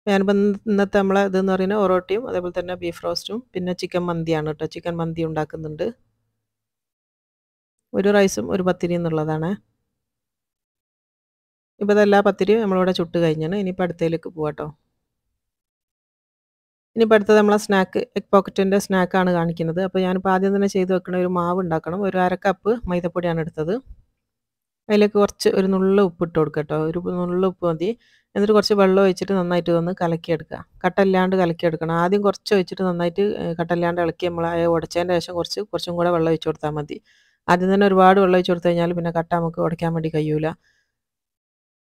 ഞാനിപ്പോൾ ഇന്നത്തെ നമ്മളെ ഇതെന്ന് പറയുന്നത് ഒറോട്ടിയും അതേപോലെ തന്നെ ബീഫ് റോസ്റ്റും പിന്നെ ചിക്കൻ മന്തിയാണ് കേട്ടോ ചിക്കൻ മന്തി ഉണ്ടാക്കുന്നുണ്ട് ഒരു റൈസും ഒരു പത്തിരി എന്നുള്ളതാണ് ഇപ്പോൾ ഇതെല്ലാ പത്തിരിയും നമ്മളിവിടെ ചുട്ട് കഴിഞ്ഞാണ് ഇനിയിപ്പോൾ അടുത്തേലേക്ക് പോവാട്ടോ ഇനിയിപ്പോൾ അടുത്തത് നമ്മളെ സ്നാക്ക് എഗ് പോക്കറ്റിൻ്റെ സ്നാക്കാണ് കാണിക്കുന്നത് അപ്പോൾ ഞാനിപ്പോൾ ആദ്യം തന്നെ ചെയ്ത് വെക്കണ ഒരു മാവ് ഉണ്ടാക്കണം ഒരു അരക്കപ്പ് കപ്പ് മൈദപ്പൊടിയാണ് എടുത്തത് അതിലേക്ക് കുറച്ച് ഒരു നുള്ള ഉപ്പ് ഇട്ട് കൊടുക്കുക കേട്ടോ ഒരു നുള്ള ഉപ്പ് മതി എന്നിട്ട് കുറച്ച് വെള്ളം ഒഴിച്ചിട്ട് നന്നായിട്ട് വന്ന് കലക്കിയെടുക്കുക കട്ടല്ലാണ്ട് കലക്കിയെടുക്കണം ആദ്യം കുറച്ച് ഒഴിച്ചിട്ട് നന്നായിട്ട് കട്ടല്ലാണ്ട് ഇളക്കി നമ്മൾ ഉടച്ചതിൻ്റെ ശേഷം കുറച്ച് കുറച്ചും കൂടെ വെള്ളം ഒഴിച്ച് കൊടുത്താൽ മതി ആദ്യം തന്നെ ഒരുപാട് വെള്ളം ഒഴിച്ച് കൊടുത്തു കഴിഞ്ഞാൽ പിന്നെ കട്ട നമുക്ക് ഉടയ്ക്കാൻ വേണ്ടി കഴിയൂല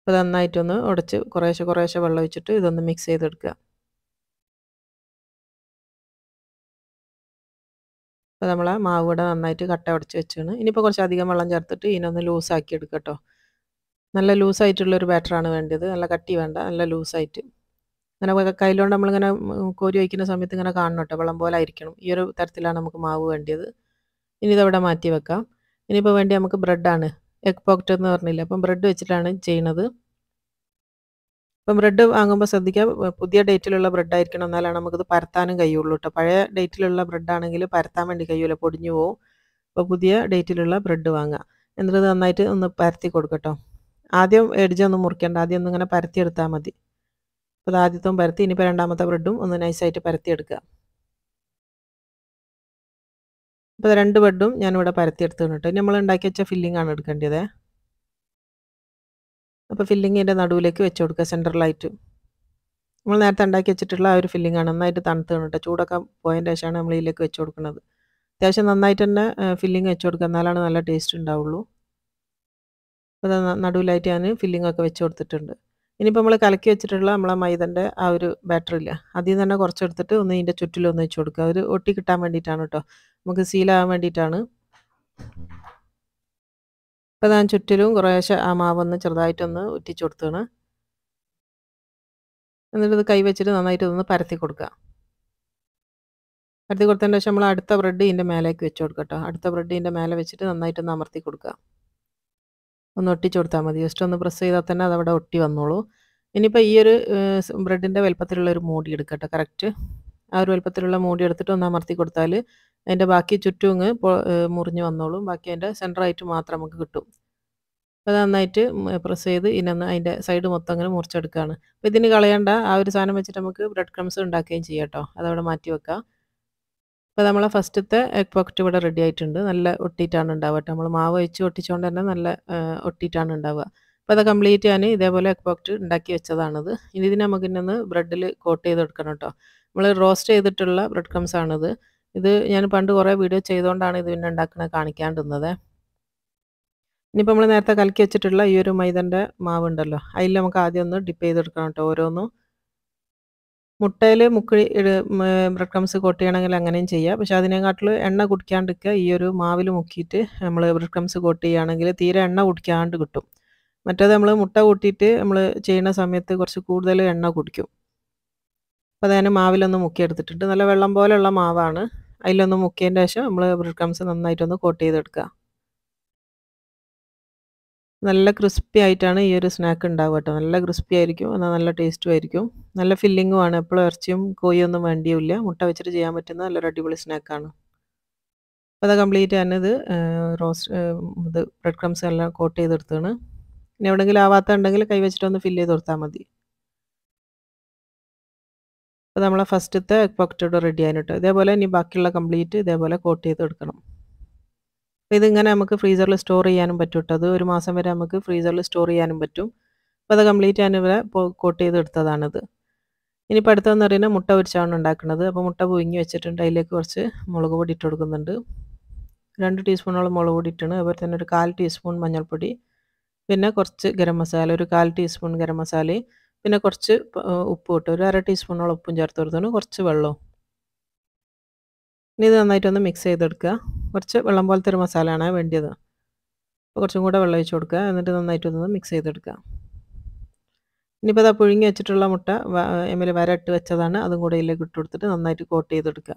അപ്പോൾ നന്നായിട്ടൊന്ന് ഉടച്ച് കുറേശ്ശെ കുറേശ്ശെ വെള്ളം ഒഴിച്ചിട്ട് ഇതൊന്ന് മിക്സ് ചെയ്തെടുക്കുക അപ്പോൾ നമ്മൾ ആ മാവ് കൂടെ നന്നായിട്ട് കട്ട ഉടച്ച് വെച്ചാണ് ഇനിയിപ്പോൾ കുറച്ച് അധികം വെള്ളം ചേർത്തിട്ട് ഇതിനൊന്ന് ലൂസാക്കി എടുക്കട്ടോ നല്ല ലൂസായിട്ടുള്ളൊരു ബാറ്ററാണ് വേണ്ടത് നല്ല കട്ടി വേണ്ട നല്ല ലൂസായിട്ട് അങ്ങനെ കയ്യിലുകൊണ്ട് നമ്മളിങ്ങനെ കോരി വയ്ക്കുന്ന സമയത്ത് ഇങ്ങനെ കാണണം കേട്ടോ വെള്ളം പോലെ ആയിരിക്കണം ഈ ഒരു തരത്തിലാണ് നമുക്ക് മാവ് വേണ്ടത് ഇനി ഇതവിടെ മാറ്റി വെക്കാം ഇനിയിപ്പോൾ വേണ്ടി നമുക്ക് ബ്രെഡാണ് എഗ് പോക്കറ്റ് എന്ന് പറഞ്ഞില്ല അപ്പം ബ്രെഡ് വെച്ചിട്ടാണ് ചെയ്യണത് ഇപ്പം ബ്രെഡ് വാങ്ങുമ്പോൾ ശ്രദ്ധിക്കുക പുതിയ ഡേറ്റിലുള്ള ബ്രെഡ് ആയിരിക്കണം എന്നാലാണ് നമുക്കത് പരത്താനും കഴിയുള്ളൂ കേട്ടോ പഴയ ഡേറ്റിലുള്ള ബ്രെഡ് ആണെങ്കിൽ പരത്താൻ വേണ്ടി കഴിയൂല പൊടിഞ്ഞു പോവും അപ്പോൾ പുതിയ ഡേറ്റിലുള്ള ബ്രെഡ് വാങ്ങുക എന്നിട്ട് നന്നായിട്ട് ഒന്ന് പരത്തി കൊടുക്കട്ടോ ആദ്യം എഡിജൊന്ന് മുറിക്കേണ്ട ആദ്യം ഒന്ന് ഇങ്ങനെ പരത്തി എടുത്താൽ മതി അപ്പോൾ ആദ്യത്തെ പരത്തി ഇനിയിപ്പോൾ രണ്ടാമത്തെ ബ്രെഡും ഒന്ന് നൈസായിട്ട് പരത്തിയെടുക്കുക അപ്പോൾ രണ്ട് ബ്രെഡും ഞാനിവിടെ പരത്തിയെടുത്തു കേട്ടോ ഇനി നമ്മൾ ഉണ്ടാക്കി വെച്ച ഫില്ലിംഗ് ആണ് എടുക്കേണ്ടത് അപ്പോൾ ഫില്ലിങ്ങിൻ്റെ നടുവിലേക്ക് വെച്ച് കൊടുക്കുക ലൈറ്റ് നമ്മൾ നേരത്തെ ഉണ്ടാക്കി വെച്ചിട്ടുള്ള ആ ഒരു ഫില്ലിംഗ് ആണ് നന്നായിട്ട് തണുത്ത് കണ്ടിട്ട് ചൂടൊക്കെ പോയതിൻ്റെ ശേഷമാണ് നമ്മൾ ഇതിലേക്ക് വെച്ച് കൊടുക്കുന്നത് അത്യാവശ്യം നന്നായിട്ട് തന്നെ ഫില്ലിംഗ് വെച്ച് കൊടുക്കുക എന്നാലാണ് നല്ല ടേസ്റ്റ് ഉണ്ടാവുള്ളൂ അപ്പോൾ നടുവിലായിട്ട് ഞാൻ ഫില്ലിംഗ് ഒക്കെ വെച്ച് കൊടുത്തിട്ടുണ്ട് ഇനിയിപ്പോൾ നമ്മൾ കലക്കി വെച്ചിട്ടുള്ള നമ്മളെ മൈദൻ്റെ ആ ഒരു ബാറ്ററില്ല അതിൽ നിന്ന് തന്നെ കുറച്ചെടുത്തിട്ട് ഒന്ന് ഇതിൻ്റെ ചുറ്റിലൊന്ന് വെച്ച് കൊടുക്കുക ഒരു ഒട്ടി കിട്ടാൻ വേണ്ടിയിട്ടാണ് കേട്ടോ നമുക്ക് സീലാകാൻ വേണ്ടിയിട്ടാണ് അപ്പോൾ ഞാൻ ചുറ്റിലും കുറേശ്ശെ ആ മാവൊന്ന് ചെറുതായിട്ടൊന്ന് ഉറ്റിച്ചു കൊടുത്താണ് എന്നിട്ട് ഇത് വെച്ചിട്ട് നന്നായിട്ട് ഒന്ന് പരത്തി കൊടുക്കുക പരത്തി കൊടുത്തതിൻ്റെ ശേഷം നമ്മൾ അടുത്ത ബ്രെഡ് ഇതിൻ്റെ മേലേക്ക് വെച്ച് കൊടുക്കുക കേട്ടോ അടുത്ത ബ്രെഡ് ഇതിൻ്റെ മേലെ വെച്ചിട്ട് നന്നായിട്ട് ഒന്ന് അമർത്തി കൊടുക്കുക ഒന്ന് ഒട്ടിച്ചു കൊടുത്താൽ മതി ജസ്റ്റ് ഒന്ന് പ്രസ് ചെയ്താൽ തന്നെ അതവിടെ ഒട്ടി വന്നോളൂ ഇനിയിപ്പോൾ ഈ ഒരു ബ്രെഡിൻ്റെ വലുപ്പത്തിലുള്ള ഒരു മൂടി എടുക്കട്ടെ കറക്റ്റ് ആ ഒരു വലുപ്പത്തിലുള്ള മൂടി എടുത്തിട്ട് ഒന്ന് അമർത്തി കൊടുത്താൽ അതിൻ്റെ ബാക്കി ചുറ്റും ഇങ്ങ് മുറിഞ്ഞ് വന്നോളും ബാക്കി അതിൻ്റെ സെൻറ്ററായിട്ട് മാത്രം നമുക്ക് കിട്ടും അപ്പോൾ നന്നായിട്ട് പ്രസ് ചെയ്ത് ഇതിനൊന്ന് അതിൻ്റെ സൈഡ് മൊത്തം അങ്ങനെ മുറിച്ചെടുക്കുകയാണ് അപ്പോൾ ഇതിന് കളയേണ്ട ആ ഒരു സാധനം വെച്ചിട്ട് നമുക്ക് ബ്രെഡ് ക്രംസ് ഉണ്ടാക്കുകയും ചെയ്യാം കേട്ടോ അതവിടെ മാറ്റി വെക്കാം അപ്പോൾ നമ്മളെ ഫസ്റ്റത്തെ എഗ് പോക്കറ്റ് ഇവിടെ റെഡി ആയിട്ടുണ്ട് നല്ല ഒട്ടിയിട്ടാണ് ഉണ്ടാവുക നമ്മൾ മാവ് വെച്ച് ഒട്ടിച്ചുകൊണ്ട് തന്നെ നല്ല ഒട്ടിയിട്ടാണ് ഉണ്ടാവുക അപ്പോൾ അത് കംപ്ലീറ്റ് ഞാൻ ഇതേപോലെ എഗ് പോക്കറ്റ് ഉണ്ടാക്കി വെച്ചതാണത് ഇനി ഇതിനെ നമുക്ക് ഇന്നൊന്ന് ബ്രെഡിൽ കോട്ട് ചെയ്ത് കൊടുക്കണം കേട്ടോ നമ്മൾ റോസ്റ്റ് ചെയ്തിട്ടുള്ള ബ്രെഡ് ക്രംസ് ആണിത് ഇത് ഞാൻ പണ്ട് കുറേ വീഡിയോ ചെയ്തുകൊണ്ടാണ് ഇത് പിന്നെ ഉണ്ടാക്കണ കാണിക്കാണ്ടിരുന്നത് ഇനിയിപ്പോൾ നമ്മൾ നേരത്തെ കലക്കി വെച്ചിട്ടുള്ള ഈ ഒരു മൈദൻ്റെ ഉണ്ടല്ലോ അതിൽ നമുക്ക് ആദ്യം ഒന്ന് ഡിപ്പ് ചെയ്തെടുക്കണം കേട്ടോ ഓരോന്നും മുട്ടയിൽ മുക്കിഴി ബ്രെഡ് ക്രംസ് കോട്ട് അങ്ങനെയും ചെയ്യാം പക്ഷെ അതിനെക്കാട്ടിൽ എണ്ണ കുടിക്കാണ്ടിരിക്കുക ഈ ഒരു മാവിൽ മുക്കിയിട്ട് നമ്മൾ ബ്രെഡ് ക്രംസ് കോട്ട് ചെയ്യുകയാണെങ്കിൽ തീരെ എണ്ണ കുടിക്കാണ്ട് കിട്ടും മറ്റേത് നമ്മൾ മുട്ട കൂട്ടിയിട്ട് നമ്മൾ ചെയ്യുന്ന സമയത്ത് കുറച്ച് കൂടുതൽ എണ്ണ കുടിക്കും അപ്പോൾ അതിന് മാവിലൊന്ന് മുക്കിയെടുത്തിട്ടുണ്ട് നല്ല വെള്ളം പോലെയുള്ള മാവാണ് അതിലൊന്ന് മുക്കിയതിൻ്റെ ശേഷം നമ്മൾ ബ്രഡ് ക്രംസ് നന്നായിട്ടൊന്ന് കോട്ട് ചെയ്തെടുക്കുക നല്ല ക്രിസ്പി ആയിട്ടാണ് ഈ ഒരു സ്നാക്ക് ഉണ്ടാവുക കേട്ടോ നല്ല ക്രിസ്പി ആയിരിക്കും എന്നാൽ നല്ല ടേസ്റ്റും ആയിരിക്കും നല്ല ഫില്ലിങ്ങും ആണ് എപ്പോഴും ഇറച്ചിയും കോഴിയൊന്നും വേണ്ടിയുമില്ല മുട്ട വെച്ചിട്ട് ചെയ്യാൻ പറ്റുന്ന നല്ലൊരു അടിപൊളി സ്നാക്കാണ് അപ്പോൾ അത് കംപ്ലീറ്റ് തന്നെ ഇത് റോസ്റ്റ് ഇത് ബ്രഡ് ക്രംസ് എല്ലാം കോട്ട് ചെയ്തെടുത്താണ് ഇനി എവിടെയെങ്കിലും ആവാത്ത ഉണ്ടെങ്കിൽ കൈ വെച്ചിട്ടൊന്ന് ഫില്ല് ചെയ്ത് കൊടുത്താൽ മതി അപ്പോൾ നമ്മളെ ഫസ്റ്റത്തെ പോക്കറ്റോട് റെഡി ആയിട്ട് ഇതേപോലെ ഇനി ബാക്കിയുള്ള കംപ്ലീറ്റ് ഇതേപോലെ കോട്ട് ചെയ്ത് എടുക്കണം അപ്പോൾ ഇതിങ്ങനെ നമുക്ക് ഫ്രീസറിൽ സ്റ്റോർ ചെയ്യാനും പറ്റും അത് ഒരു മാസം വരെ നമുക്ക് ഫ്രീസറിൽ സ്റ്റോർ ചെയ്യാനും പറ്റും അപ്പോൾ അത് കംപ്ലീറ്റ് ഞാൻ ഇവിടെ കോട്ട് ചെയ്ത് എടുത്തതാണിത് ഇനിയിപ്പോൾ അടുത്തതെന്ന് പറയുന്നത് മുട്ട പൊരിച്ചാണ് ഉണ്ടാക്കുന്നത് അപ്പോൾ മുട്ട പുഴുങ്ങി വെച്ചിട്ടുണ്ട് അതിലേക്ക് കുറച്ച് മുളക് പൊടി ഇട്ട് കൊടുക്കുന്നുണ്ട് രണ്ട് ടീസ്പൂണോളം മുളക് പൊടി ഇട്ടാണ് അതുപോലെ തന്നെ ഒരു കാൽ ടീസ്പൂൺ മഞ്ഞൾപ്പൊടി പിന്നെ കുറച്ച് ഗരം മസാല ഒരു കാൽ ടീസ്പൂൺ ഗരം മസാലയും പിന്നെ കുറച്ച് ഉപ്പ് ഇട്ട് ഒരു അര ടീസ്പൂണോളം ഉപ്പും ചേർത്ത് കൊടുത്താണ് കുറച്ച് വെള്ളവും ഇനി ഇത് നന്നായിട്ടൊന്ന് മിക്സ് ചെയ്തെടുക്കുക കുറച്ച് വെള്ളം പോലത്തെ ഒരു മസാലയാണ് വേണ്ടിയത് അപ്പോൾ കുറച്ചും കൂടെ വെള്ളം ഒഴിച്ച് കൊടുക്കുക എന്നിട്ട് നന്നായിട്ടൊന്ന് മിക്സ് ചെയ്തെടുക്കുക ഇനിയിപ്പോൾ അതാ പുഴുങ്ങി വെച്ചിട്ടുള്ള മുട്ട എമ്മിൽ വരട്ട് വെച്ചതാണ് അതും കൂടെ ഇല്ലേ കിട്ടുകൊടുത്തിട്ട് കൊടുത്തിട്ട് നന്നായിട്ട് കോട്ട് ചെയ്തെടുക്കുക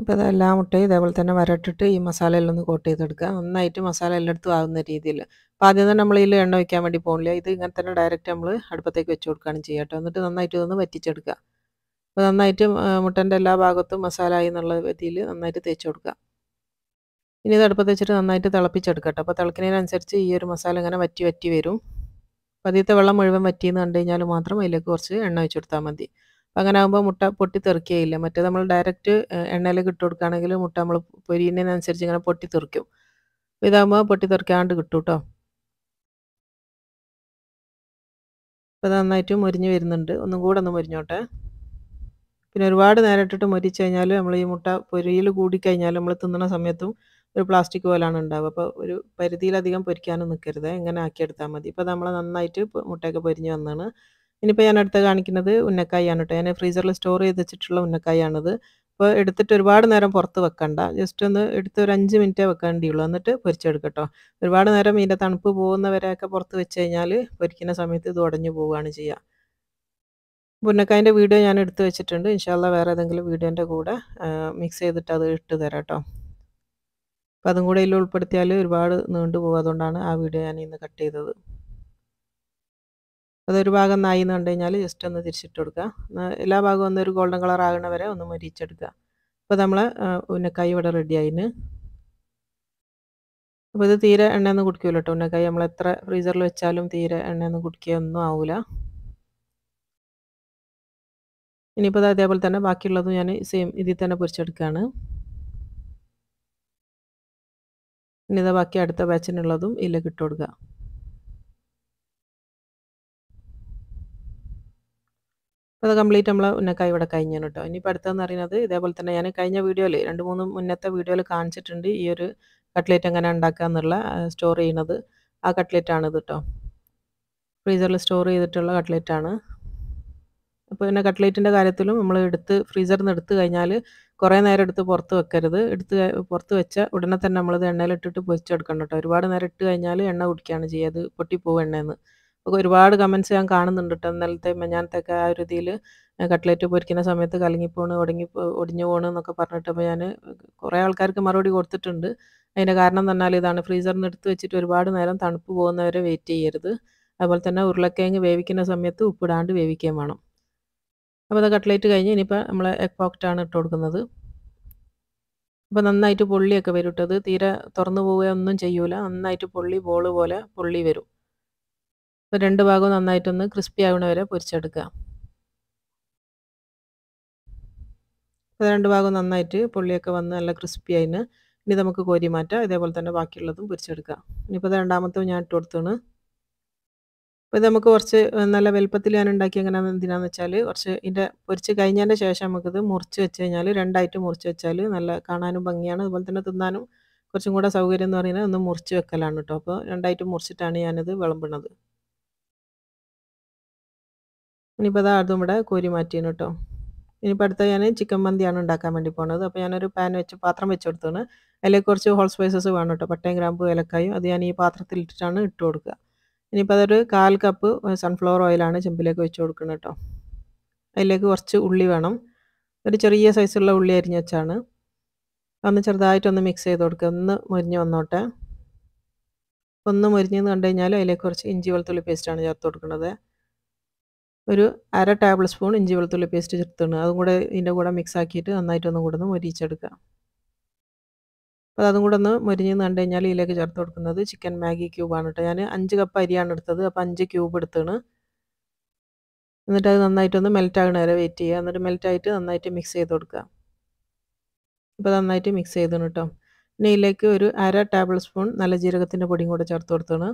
ഇപ്പോൾ ഇതെല്ലാം മുട്ടയും ഇതേപോലെ തന്നെ വരട്ടിട്ട് ഈ മസാലയിലൊന്ന് കോട്ട് ചെയ്തെടുക്കുക നന്നായിട്ട് മസാല എല്ലായിടത്തും ആകുന്ന രീതിയിൽ അപ്പോൾ ആദ്യം തന്നെ നമ്മൾ ഇതിൽ എണ്ണ വയ്ക്കാൻ വേണ്ടി പോകുന്നില്ല ഇത് ഇങ്ങനെ തന്നെ ഡയറക്റ്റ് നമ്മൾ അടുപ്പത്തേക്ക് വെച്ച് കൊടുക്കുകയാണ് ചെയ്യുക കേട്ടോ എന്നിട്ട് നന്നായിട്ട് ഇതൊന്ന് വറ്റിച്ചെടുക്കുക അപ്പോൾ നന്നായിട്ട് മുട്ടൻ്റെ എല്ലാ ഭാഗത്തും മസാല ആയി എന്നുള്ള രീതിയിൽ നന്നായിട്ട് തേച്ച് കൊടുക്കുക ഇനി ഇത് അടുപ്പത്ത് വെച്ചിട്ട് നന്നായിട്ട് തിളപ്പിച്ചെടുക്കട്ടെ അപ്പോൾ തിളക്കുന്നതിനനുസരിച്ച് ഈ ഒരു മസാല ഇങ്ങനെ വറ്റി വറ്റി വരും അപ്പോൾ ആദ്യത്തെ വെള്ളം മുഴുവൻ വറ്റിയെന്ന് കണ്ടു കഴിഞ്ഞാൽ മാത്രം അതിലേക്ക് കുറച്ച് എണ്ണ കൊടുത്താൽ മതി അപ്പം അങ്ങനെ ആകുമ്പോൾ മുട്ട പൊട്ടിത്തെറിക്കുകയില്ല മറ്റേ നമ്മൾ ഡയറക്റ്റ് എണ്ണയിൽ ഇട്ട് കൊടുക്കുകയാണെങ്കിൽ മുട്ട നമ്മൾ പൊരിയുന്നതിനനുസരിച്ച് ഇങ്ങനെ പൊട്ടിത്തെറിക്കും അപ്പോൾ ഇതാകുമ്പോൾ പൊട്ടിത്തെറിക്കാണ്ട് കിട്ടും കേട്ടോ അപ്പോൾ നന്നായിട്ട് മുരിഞ്ഞ് വരുന്നുണ്ട് ഒന്നും കൂടെ ഒന്ന് മുരിഞ്ഞോട്ടെ പിന്നെ ഒരുപാട് നേരം ഇട്ടിട്ട് മുരിച്ച് കഴിഞ്ഞാൽ നമ്മൾ ഈ മുട്ട പൊരിയിൽ കൂടിക്കഴിഞ്ഞാൽ നമ്മൾ തിന്നണ സമയത്തും ഒരു പ്ലാസ്റ്റിക് പോലാണ് ഉണ്ടാവുക അപ്പോൾ ഒരു പരിധിയിലധികം പൊരിക്കാനും നിൽക്കരുത് ഇങ്ങനെ ആക്കിയെടുത്താൽ മതി ഇപ്പോൾ നമ്മൾ നന്നായിട്ട് മുട്ടയൊക്കെ പൊരിഞ്ഞ് വന്നാണ് ഇനിയിപ്പോൾ ഞാൻ അടുത്ത് കാണിക്കുന്നത് ഉന്നക്കായാണ് കേട്ടോ ഞാൻ ഫ്രീസറിൽ സ്റ്റോർ ചെയ്ത് വെച്ചിട്ടുള്ള ഉന്നക്കായാണിത് അപ്പോൾ എടുത്തിട്ട് ഒരുപാട് നേരം പുറത്ത് വെക്കണ്ട ജസ്റ്റ് ഒന്ന് എടുത്ത് ഒരു അഞ്ച് മിനിറ്റേ വെക്കേണ്ടിയുള്ളൂ എന്നിട്ട് പൊരിച്ചെടുക്കട്ടോ ഒരുപാട് നേരം ഇതിൻ്റെ തണുപ്പ് പോകുന്നവരെയൊക്കെ പുറത്ത് വെച്ച് കഴിഞ്ഞാൽ പൊരിക്കുന്ന സമയത്ത് ഇത് ഉടഞ്ഞു പോവുകയാണ് ചെയ്യുക പുന്നക്കായൻ്റെ വീഡിയോ ഞാൻ എടുത്ത് വെച്ചിട്ടുണ്ട് ഇൻഷാല്ല വേറെ ഏതെങ്കിലും വീഡിയോൻ്റെ കൂടെ മിക്സ് ചെയ്തിട്ട് അത് ഇട്ട് തരാം കേട്ടോ അപ്പം അതും കൂടെ ഇതിൽ ഉൾപ്പെടുത്തിയാൽ ഒരുപാട് നീണ്ടു പോകാതുകൊണ്ടാണ് ആ വീഡിയോ ഞാൻ ഇന്ന് കട്ട് ചെയ്തത് അതൊരു ഭാഗം നായി എന്ന് കണ്ടു കഴിഞ്ഞാൽ ജസ്റ്റ് ഒന്ന് തിരിച്ചിട്ട് കൊടുക്കുക എല്ലാ ഭാഗവും ഒന്ന് ഒരു ഗോൾഡൻ കളർ ആകണ വരെ ഒന്ന് മരിച്ചെടുക്കുക അപ്പോൾ നമ്മൾ ഉന്നക്കായി ഇവിടെ റെഡി ആയിന് അപ്പോൾ ഇത് തീരെ എണ്ണയൊന്നും കുടിക്കില്ല കേട്ടോ ഉന്നക്കായി നമ്മൾ എത്ര ഫ്രീസറിൽ വെച്ചാലും തീരെ എണ്ണയൊന്നും കുടിക്കുകയൊന്നും ആവില്ല ഇനിയിപ്പോൾ അതേപോലെ തന്നെ ബാക്കിയുള്ളതും ഞാൻ സെയിം ഇതിൽ തന്നെ പൊരിച്ചെടുക്കുകയാണ് ഇനി ഇതാ ബാക്കി അടുത്ത ബാച്ചിനുള്ളതും ഇല്ല കിട്ടുകൊടുക്കുക കൊടുക്കുക അത് കംപ്ലീറ്റ് നമ്മൾ ഉന്നക്കായ ഇവിടെ കഴിഞ്ഞാണ് കേട്ടോ ഇനിയിപ്പോൾ അടുത്തതെന്ന് പറയുന്നത് ഇതേപോലെ തന്നെ ഞാൻ കഴിഞ്ഞ വീഡിയോയിൽ രണ്ട് മൂന്ന് മുന്നത്തെ വീഡിയോയിൽ കാണിച്ചിട്ടുണ്ട് ഈ ഒരു കട്ട്ലേറ്റ് എങ്ങനെ ഉണ്ടാക്കുക എന്നുള്ള സ്റ്റോർ ചെയ്യുന്നത് ആ കട്ട്ലേറ്റ് ആണ് ഇത് കേട്ടോ ഫ്രീസറിൽ സ്റ്റോർ ചെയ്തിട്ടുള്ള കട്ട്ലേറ്റ് ആണ് അപ്പോൾ പിന്നെ കട്ട്ലേറ്റിൻ്റെ കാര്യത്തിലും നമ്മൾ എടുത്ത് ഫ്രീസറിൽ നിന്ന് എടുത്തു കഴിഞ്ഞാൽ കുറേ നേരം എടുത്ത് പുറത്ത് വെക്കരുത് എടുത്ത് പുറത്ത് വെച്ച ഉടനെ തന്നെ നമ്മളത് എണ്ണയിലിട്ടിട്ട് പൊരിച്ചെടുക്കണം കേട്ടോ ഒരുപാട് നേരം ഇട്ട് കഴിഞ്ഞാൽ എണ്ണ കുടിക്കുകയാണ് ചെയ്യുക അത് പൊട്ടിപ്പോവും എണ്ണയെന്ന് ഒരുപാട് കമൻസ് ഞാൻ കാണുന്നുണ്ട് കേട്ടോ ഇന്നലത്തെ മഞ്ഞാനത്തൊക്കെ ആ ഒരു ഇതിൽ കട്ട്ലറ്റ് പൊരിക്കുന്ന സമയത്ത് കലങ്ങിപ്പോണ് ഒടുങ്ങി ഒടിഞ്ഞു പോണ് എന്നൊക്കെ പറഞ്ഞിട്ട് അപ്പോൾ ഞാൻ കുറേ ആൾക്കാർക്ക് മറുപടി കൊടുത്തിട്ടുണ്ട് അതിൻ്റെ കാരണം എന്ന് പറഞ്ഞാൽ ഇതാണ് ഫ്രീസറിൽ നിന്ന് എടുത്ത് വെച്ചിട്ട് ഒരുപാട് നേരം തണുപ്പ് പോകുന്നവരെ വെയിറ്റ് ചെയ്യരുത് അതുപോലെ തന്നെ ഉരുളക്കിഴങ്ങ് വേവിക്കുന്ന സമയത്ത് ഉപ്പിടാണ്ട് വേവിക്കുകയും വേണം അപ്പോൾ അത് കട്ട്ലേറ്റ് കഴിഞ്ഞ് ഇനിയിപ്പോൾ നമ്മൾ എഗ് പോക്കറ്റാണ് ഇട്ട് കൊടുക്കുന്നത് അപ്പോൾ നന്നായിട്ട് പൊള്ളിയൊക്കെ വരും ഇട്ടത് തീരെ തുറന്നു പോവുകയൊന്നും ചെയ്യൂല നന്നായിട്ട് പൊള്ളി ബോൾ പോലെ പൊള്ളി വരും അപ്പോൾ രണ്ട് ഭാഗവും നന്നായിട്ടൊന്ന് ക്രിസ്പി ആവണ വരെ പൊരിച്ചെടുക്കുക അപ്പോൾ രണ്ട് ഭാഗവും നന്നായിട്ട് പുള്ളിയൊക്കെ വന്ന് നല്ല ക്രിസ്പി ആയിന് ഇനി നമുക്ക് കോരി മാറ്റാം ഇതേപോലെ തന്നെ ബാക്കിയുള്ളതും പൊരിച്ചെടുക്കാം ഇനിയിപ്പോൾ ഇത് രണ്ടാമത്തെ ഞാൻ ഇട്ട് കൊടുത്താണ് അപ്പോൾ ഇത് നമുക്ക് കുറച്ച് നല്ല വലുപ്പത്തിൽ ഞാൻ ഉണ്ടാക്കി എങ്ങനെയാണെന്ന് എന്തിനാന്ന് വെച്ചാൽ കുറച്ച് ഇതിൻ്റെ പൊരിച്ച് കഴിഞ്ഞതിൻ്റെ ശേഷം നമുക്കിത് മുറിച്ച് വെച്ച് കഴിഞ്ഞാൽ രണ്ടായിട്ട് മുറിച്ച് വെച്ചാൽ നല്ല കാണാനും ഭംഗിയാണ് അതുപോലെ തന്നെ തിന്നാനും കുറച്ചും കൂടെ സൗകര്യം എന്ന് പറയുന്നത് ഒന്ന് മുറിച്ച് വെക്കലാണ് കേട്ടോ അപ്പോൾ രണ്ടായിട്ട് മുറിച്ചിട്ടാണ് ഞാനിത് വിളമ്പുന്നത് ഇനിയിപ്പോൾ അത് അതും ഇവിടെ കോരി മാറ്റിയാണ് കേട്ടോ ഇനിയിപ്പോൾ അടുത്ത ഞാൻ ചിക്കൻ മന്തിയാണ് ഉണ്ടാക്കാൻ വേണ്ടി പോകുന്നത് അപ്പോൾ ഞാനൊരു പാൻ വെച്ച് പാത്രം വെച്ച് കൊടുത്താണ് അതിലേക്ക് കുറച്ച് ഹോൾ സ്പൈസസ് വേണം കേട്ടോ പട്ടയും ഗ്രാമ്പും ഏലക്കായും അത് ഞാൻ ഈ പാത്രത്തിൽ ഇട്ടിട്ടാണ് ഇട്ട് കൊടുക്കുക ഇനിയിപ്പോൾ അതൊരു കാൽ കപ്പ് സൺഫ്ലവർ ഓയിലാണ് ചെമ്പിലേക്ക് വെച്ച് കൊടുക്കുന്നത് കേട്ടോ അതിലേക്ക് കുറച്ച് ഉള്ളി വേണം ഒരു ചെറിയ സൈസുള്ള ഉള്ളി അരിഞ്ഞ് വെച്ചാണ് ഒന്ന് ചെറുതായിട്ടൊന്ന് മിക്സ് ചെയ്ത് കൊടുക്കുക ഒന്ന് മുരിഞ്ഞ് വന്നോട്ടെ ഒന്ന് മുരിഞ്ഞെന്ന് കണ്ടു കഴിഞ്ഞാൽ അതിലേക്ക് കുറച്ച് ഇഞ്ചി വെളുത്തുള്ളി പേസ്റ്റാണ് ചേർത്ത് കൊടുക്കുന്നത് ഒരു അര ടേബിൾ സ്പൂൺ ഇഞ്ചി വെളുത്തുള്ളി പേസ്റ്റ് ചേർത്താണ് അതും കൂടെ ഇതിൻ്റെ കൂടെ മിക്സ് ആക്കിയിട്ട് നന്നായിട്ടൊന്ന് കൂടെ ഒന്ന് മൊരിച്ചെടുക്കുക അപ്പോൾ അതും കൂടെ ഒന്ന് മൊരിഞ്ഞ് കണ്ടു കഴിഞ്ഞാൽ ഇതിലേക്ക് ചേർത്ത് കൊടുക്കുന്നത് ചിക്കൻ മാഗി ക്യൂബാണ് കേട്ടോ ഞാൻ അഞ്ച് കപ്പ് അരിയാണ് എടുത്തത് അപ്പോൾ അഞ്ച് ക്യൂബ് എടുത്താണ് എന്നിട്ട് അത് നന്നായിട്ടൊന്ന് മെൽറ്റ് ആകണ വരെ വെയിറ്റ് ചെയ്യുക എന്നിട്ട് മെൽറ്റ് ആയിട്ട് നന്നായിട്ട് മിക്സ് ചെയ്ത് കൊടുക്കുക അപ്പോൾ നന്നായിട്ട് മിക്സ് ചെയ്തതാണ് കേട്ടോ പിന്നെ ഇതിലേക്ക് ഒരു അര ടേബിൾ സ്പൂൺ നല്ല ജീരകത്തിൻ്റെ പൊടിയും കൂടെ ചേർത്ത് കൊടുത്താണ്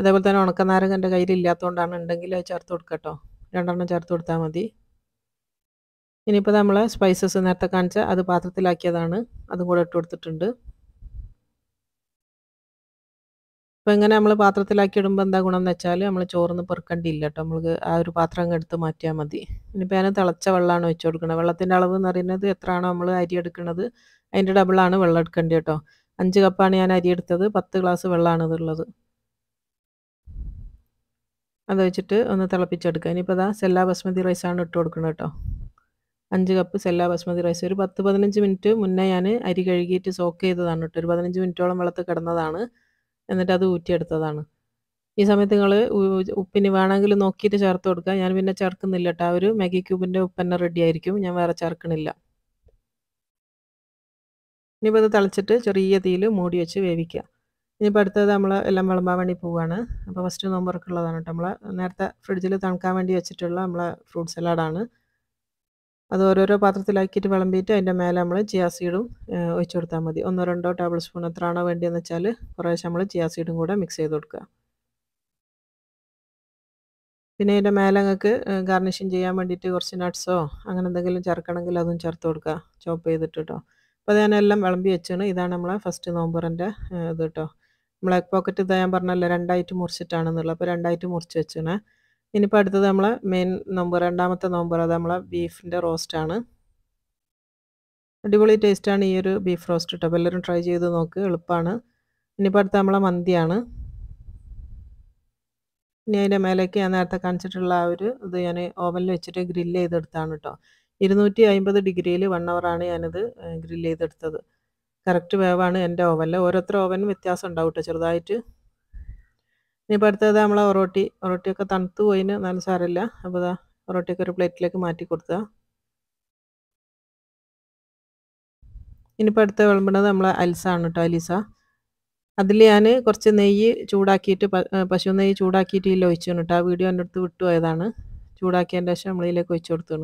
അതേപോലെ തന്നെ ഉണക്കനാരങ്ങ എൻ്റെ കയ്യിൽ ഇല്ലാത്തതുകൊണ്ടാണ് ഉണ്ടെങ്കിൽ അത് ചേർത്ത് കൊടുക്കട്ടോ രണ്ടെണ്ണം ചേർത്ത് കൊടുത്താൽ മതി ഇനിയിപ്പോൾ നമ്മൾ സ്പൈസസ് നേരത്തെ കാണിച്ച അത് പാത്രത്തിലാക്കിയതാണ് അതും കൂടെ ഇട്ട് കൊടുത്തിട്ടുണ്ട് അപ്പോൾ ഇങ്ങനെ നമ്മൾ പാത്രത്തിലാക്കി ഇടുമ്പോൾ എന്താ ഗുണം എന്ന് വെച്ചാൽ നമ്മൾ ചോറിന് പെറുക്കേണ്ടിയില്ല കേട്ടോ നമ്മൾക്ക് ആ ഒരു പാത്രം അങ്ങ് എടുത്ത് മാറ്റിയാൽ മതി ഇനിയിപ്പോൾ അതിന് തിളച്ച വെള്ളമാണ് വെച്ച് കൊടുക്കുന്നത് വെള്ളത്തിൻ്റെ അളവ് എന്ന് പറയുന്നത് എത്രയാണോ നമ്മൾ അരി എടുക്കുന്നത് അതിൻ്റെ ഡബിളാണ് വെള്ളം എടുക്കേണ്ടത് കേട്ടോ അഞ്ച് കപ്പാണ് ഞാൻ അരി എടുത്തത് പത്ത് ഗ്ലാസ് വെള്ളമാണ് ഇതുള്ളത് അത് വെച്ചിട്ട് ഒന്ന് തിളപ്പിച്ചെടുക്കുക ഇനിയിപ്പോൾ അതാ സെല്ലാ ബസ്മതി റൈസാണ് ഇട്ട് കൊടുക്കുന്നത് കേട്ടോ അഞ്ച് കപ്പ് സെല്ലാ ബസ്മതി റൈസ് ഒരു പത്ത് പതിനഞ്ച് മിനിറ്റ് മുന്നേ ഞാൻ അരി കഴുകിയിട്ട് സോക്ക് ചെയ്തതാണ് കേട്ടോ ഒരു പതിനഞ്ച് മിനിറ്റോളം വെള്ളത്തിൽ കിടന്നതാണ് എന്നിട്ട് അത് ഊറ്റിയെടുത്തതാണ് ഈ സമയത്ത് നിങ്ങൾ ഉപ്പിന് വേണമെങ്കിൽ നോക്കിയിട്ട് ചേർത്ത് കൊടുക്കുക ഞാൻ പിന്നെ ചേർക്കുന്നില്ല കേട്ടോ ആ ഒരു മാഗി ക്യൂബിൻ്റെ ഉപ്പ് റെഡി ആയിരിക്കും ഞാൻ വേറെ ചേർക്കണില്ല ഇനിയിപ്പോൾ അത് തിളച്ചിട്ട് ചെറിയ തീയിൽ മൂടി വെച്ച് വേവിക്കുക ഇനിയിപ്പോൾ അടുത്തത് നമ്മൾ എല്ലാം വിളമ്പാൻ വേണ്ടി പോവുകയാണ് അപ്പോൾ ഫസ്റ്റ് നോമ്പുറക്കുള്ളതാണ് കേട്ടോ നമ്മൾ നേരത്തെ ഫ്രിഡ്ജിൽ തണുക്കാൻ വേണ്ടി വെച്ചിട്ടുള്ള നമ്മളെ ഫ്രൂട്ട് സലാഡാണ് അത് ഓരോരോ പാത്രത്തിലാക്കിയിട്ട് വിളമ്പിയിട്ട് അതിൻ്റെ മേലെ നമ്മൾ ചിയാസീഡും ഒഴിച്ചു കൊടുത്താൽ മതി ഒന്നോ രണ്ടോ ടേബിൾ സ്പൂൺ എത്രയാണോ വേണ്ടിയെന്ന് വെച്ചാൽ കുറേശ്ശെ നമ്മൾ ചിയാസീഡും കൂടെ മിക്സ് ചെയ്ത് കൊടുക്കുക പിന്നെ അതിൻ്റെ മേലെ നിങ്ങൾക്ക് ഗാർണിഷിങ് ചെയ്യാൻ വേണ്ടിയിട്ട് കുറച്ച് നട്ട്സോ അങ്ങനെ എന്തെങ്കിലും ചേർക്കണമെങ്കിൽ അതും ചേർത്ത് കൊടുക്കുക ചോപ്പ് ചെയ്തിട്ട് കേട്ടോ അപ്പോൾ അത് ഞാനെല്ലാം വിളമ്പി വെച്ചാണ് ഇതാണ് നമ്മളെ ഫസ്റ്റ് നോമ്പറിൻ്റെ ഇത് കേട്ടോ ബ്ലാക്ക് പോക്കറ്റ് ഇതാ ഞാൻ പറഞ്ഞല്ലോ രണ്ടായിട്ട് മുറിച്ചിട്ടാണെന്നുള്ളത് അപ്പോൾ രണ്ടായിട്ട് മുറിച്ച് വെച്ചേണേ ഇനിയിപ്പോൾ അടുത്തത് നമ്മളെ മെയിൻ നോമ്പ് രണ്ടാമത്തെ നോമ്പ് അത് നമ്മളെ ബീഫിൻ്റെ റോസ്റ്റാണ് അടിപൊളി ടേസ്റ്റാണ് ഈ ഒരു ബീഫ് റോസ്റ്റ് കേട്ടോ അപ്പോൾ എല്ലാവരും ട്രൈ ചെയ്ത് നോക്ക് എളുപ്പമാണ് ഇനിയിപ്പോൾ അടുത്ത നമ്മളെ മന്തിയാണ് ഇനി അതിൻ്റെ മേലേക്ക് ഞാൻ നേരത്തെ കാണിച്ചിട്ടുള്ള ആ ഒരു ഇത് ഞാൻ ഓവനിൽ വെച്ചിട്ട് ഗ്രില്ല് ചെയ്തെടുത്താണ് കേട്ടോ ഇരുന്നൂറ്റി അമ്പത് ഡിഗ്രിയിൽ വൺ അവറാണ് ഞാനിത് ഗ്രില്ല് ചെയ്തെടുത്തത് കറക്റ്റ് വേവാണ് എൻ്റെ ഓവനിൽ ഓരോരുത്തരും ഓവനും വ്യത്യാസം ഉണ്ടാവും കേട്ടോ ചെറുതായിട്ട് ഇനിയിപ്പോൾ അടുത്തത് നമ്മളെ ഒറോട്ടി ഒറോട്ടിയൊക്കെ തണുത്ത് പോയിന് നല്ല സാരമില്ല അപ്പോൾ ഇതാ ഒറോട്ടിയൊക്കെ ഒരു പ്ലേറ്റിലേക്ക് മാറ്റി കൊടുത്തുക ഇനിയിപ്പോൾ അടുത്ത വിളമ്പുന്നത് നമ്മളെ അൽസാണ് കേട്ടോ അലിസ അതിൽ ഞാൻ കുറച്ച് നെയ്യ് ചൂടാക്കിയിട്ട് പശു നെയ്യ് ചൂടാക്കിയിട്ട് ഇല്ല ഒഴിച്ചു കേട്ടോ ആ വീഡിയോ എൻ്റെ അടുത്ത് വിട്ടുപോയതാണ് ചൂടാക്കിയതിൻ്റെ ശേഷം നമ്മളിലേക്ക് ഒഴിച്ചു കൊടുത്തു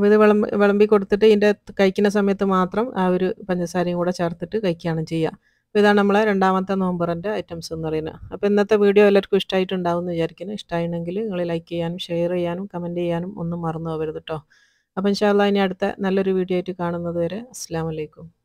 അപ്പം ഇത് വിളമ്പ് വിളമ്പി കൊടുത്തിട്ട് ഇതിൻ്റെ കഴിക്കുന്ന സമയത്ത് മാത്രം ആ ഒരു പഞ്ചസാരയും കൂടെ ചേർത്തിട്ട് കഴിക്കുകയാണ് ചെയ്യുക അപ്പോൾ ഇതാണ് നമ്മളെ രണ്ടാമത്തെ നോമ്പറിൻ്റെ ഐറ്റംസ് എന്ന് പറയുന്നത് അപ്പോൾ ഇന്നത്തെ വീഡിയോ എല്ലാവർക്കും ഇഷ്ടമായിട്ടുണ്ടാവും എന്ന് വിചാരിക്കുന്നു ഇഷ്ടമായിരുന്നെങ്കിൽ നിങ്ങൾ ലൈക്ക് ചെയ്യാനും ഷെയർ ചെയ്യാനും കമൻറ്റ് ചെയ്യാനും ഒന്നും മറന്നു പോകരുത് കേട്ടോ അപ്പം ഇൻഷാല്ല ഇനി അടുത്ത നല്ലൊരു വീഡിയോ ആയിട്ട് കാണുന്നത് വരെ അസ്സാം വലൈക്കും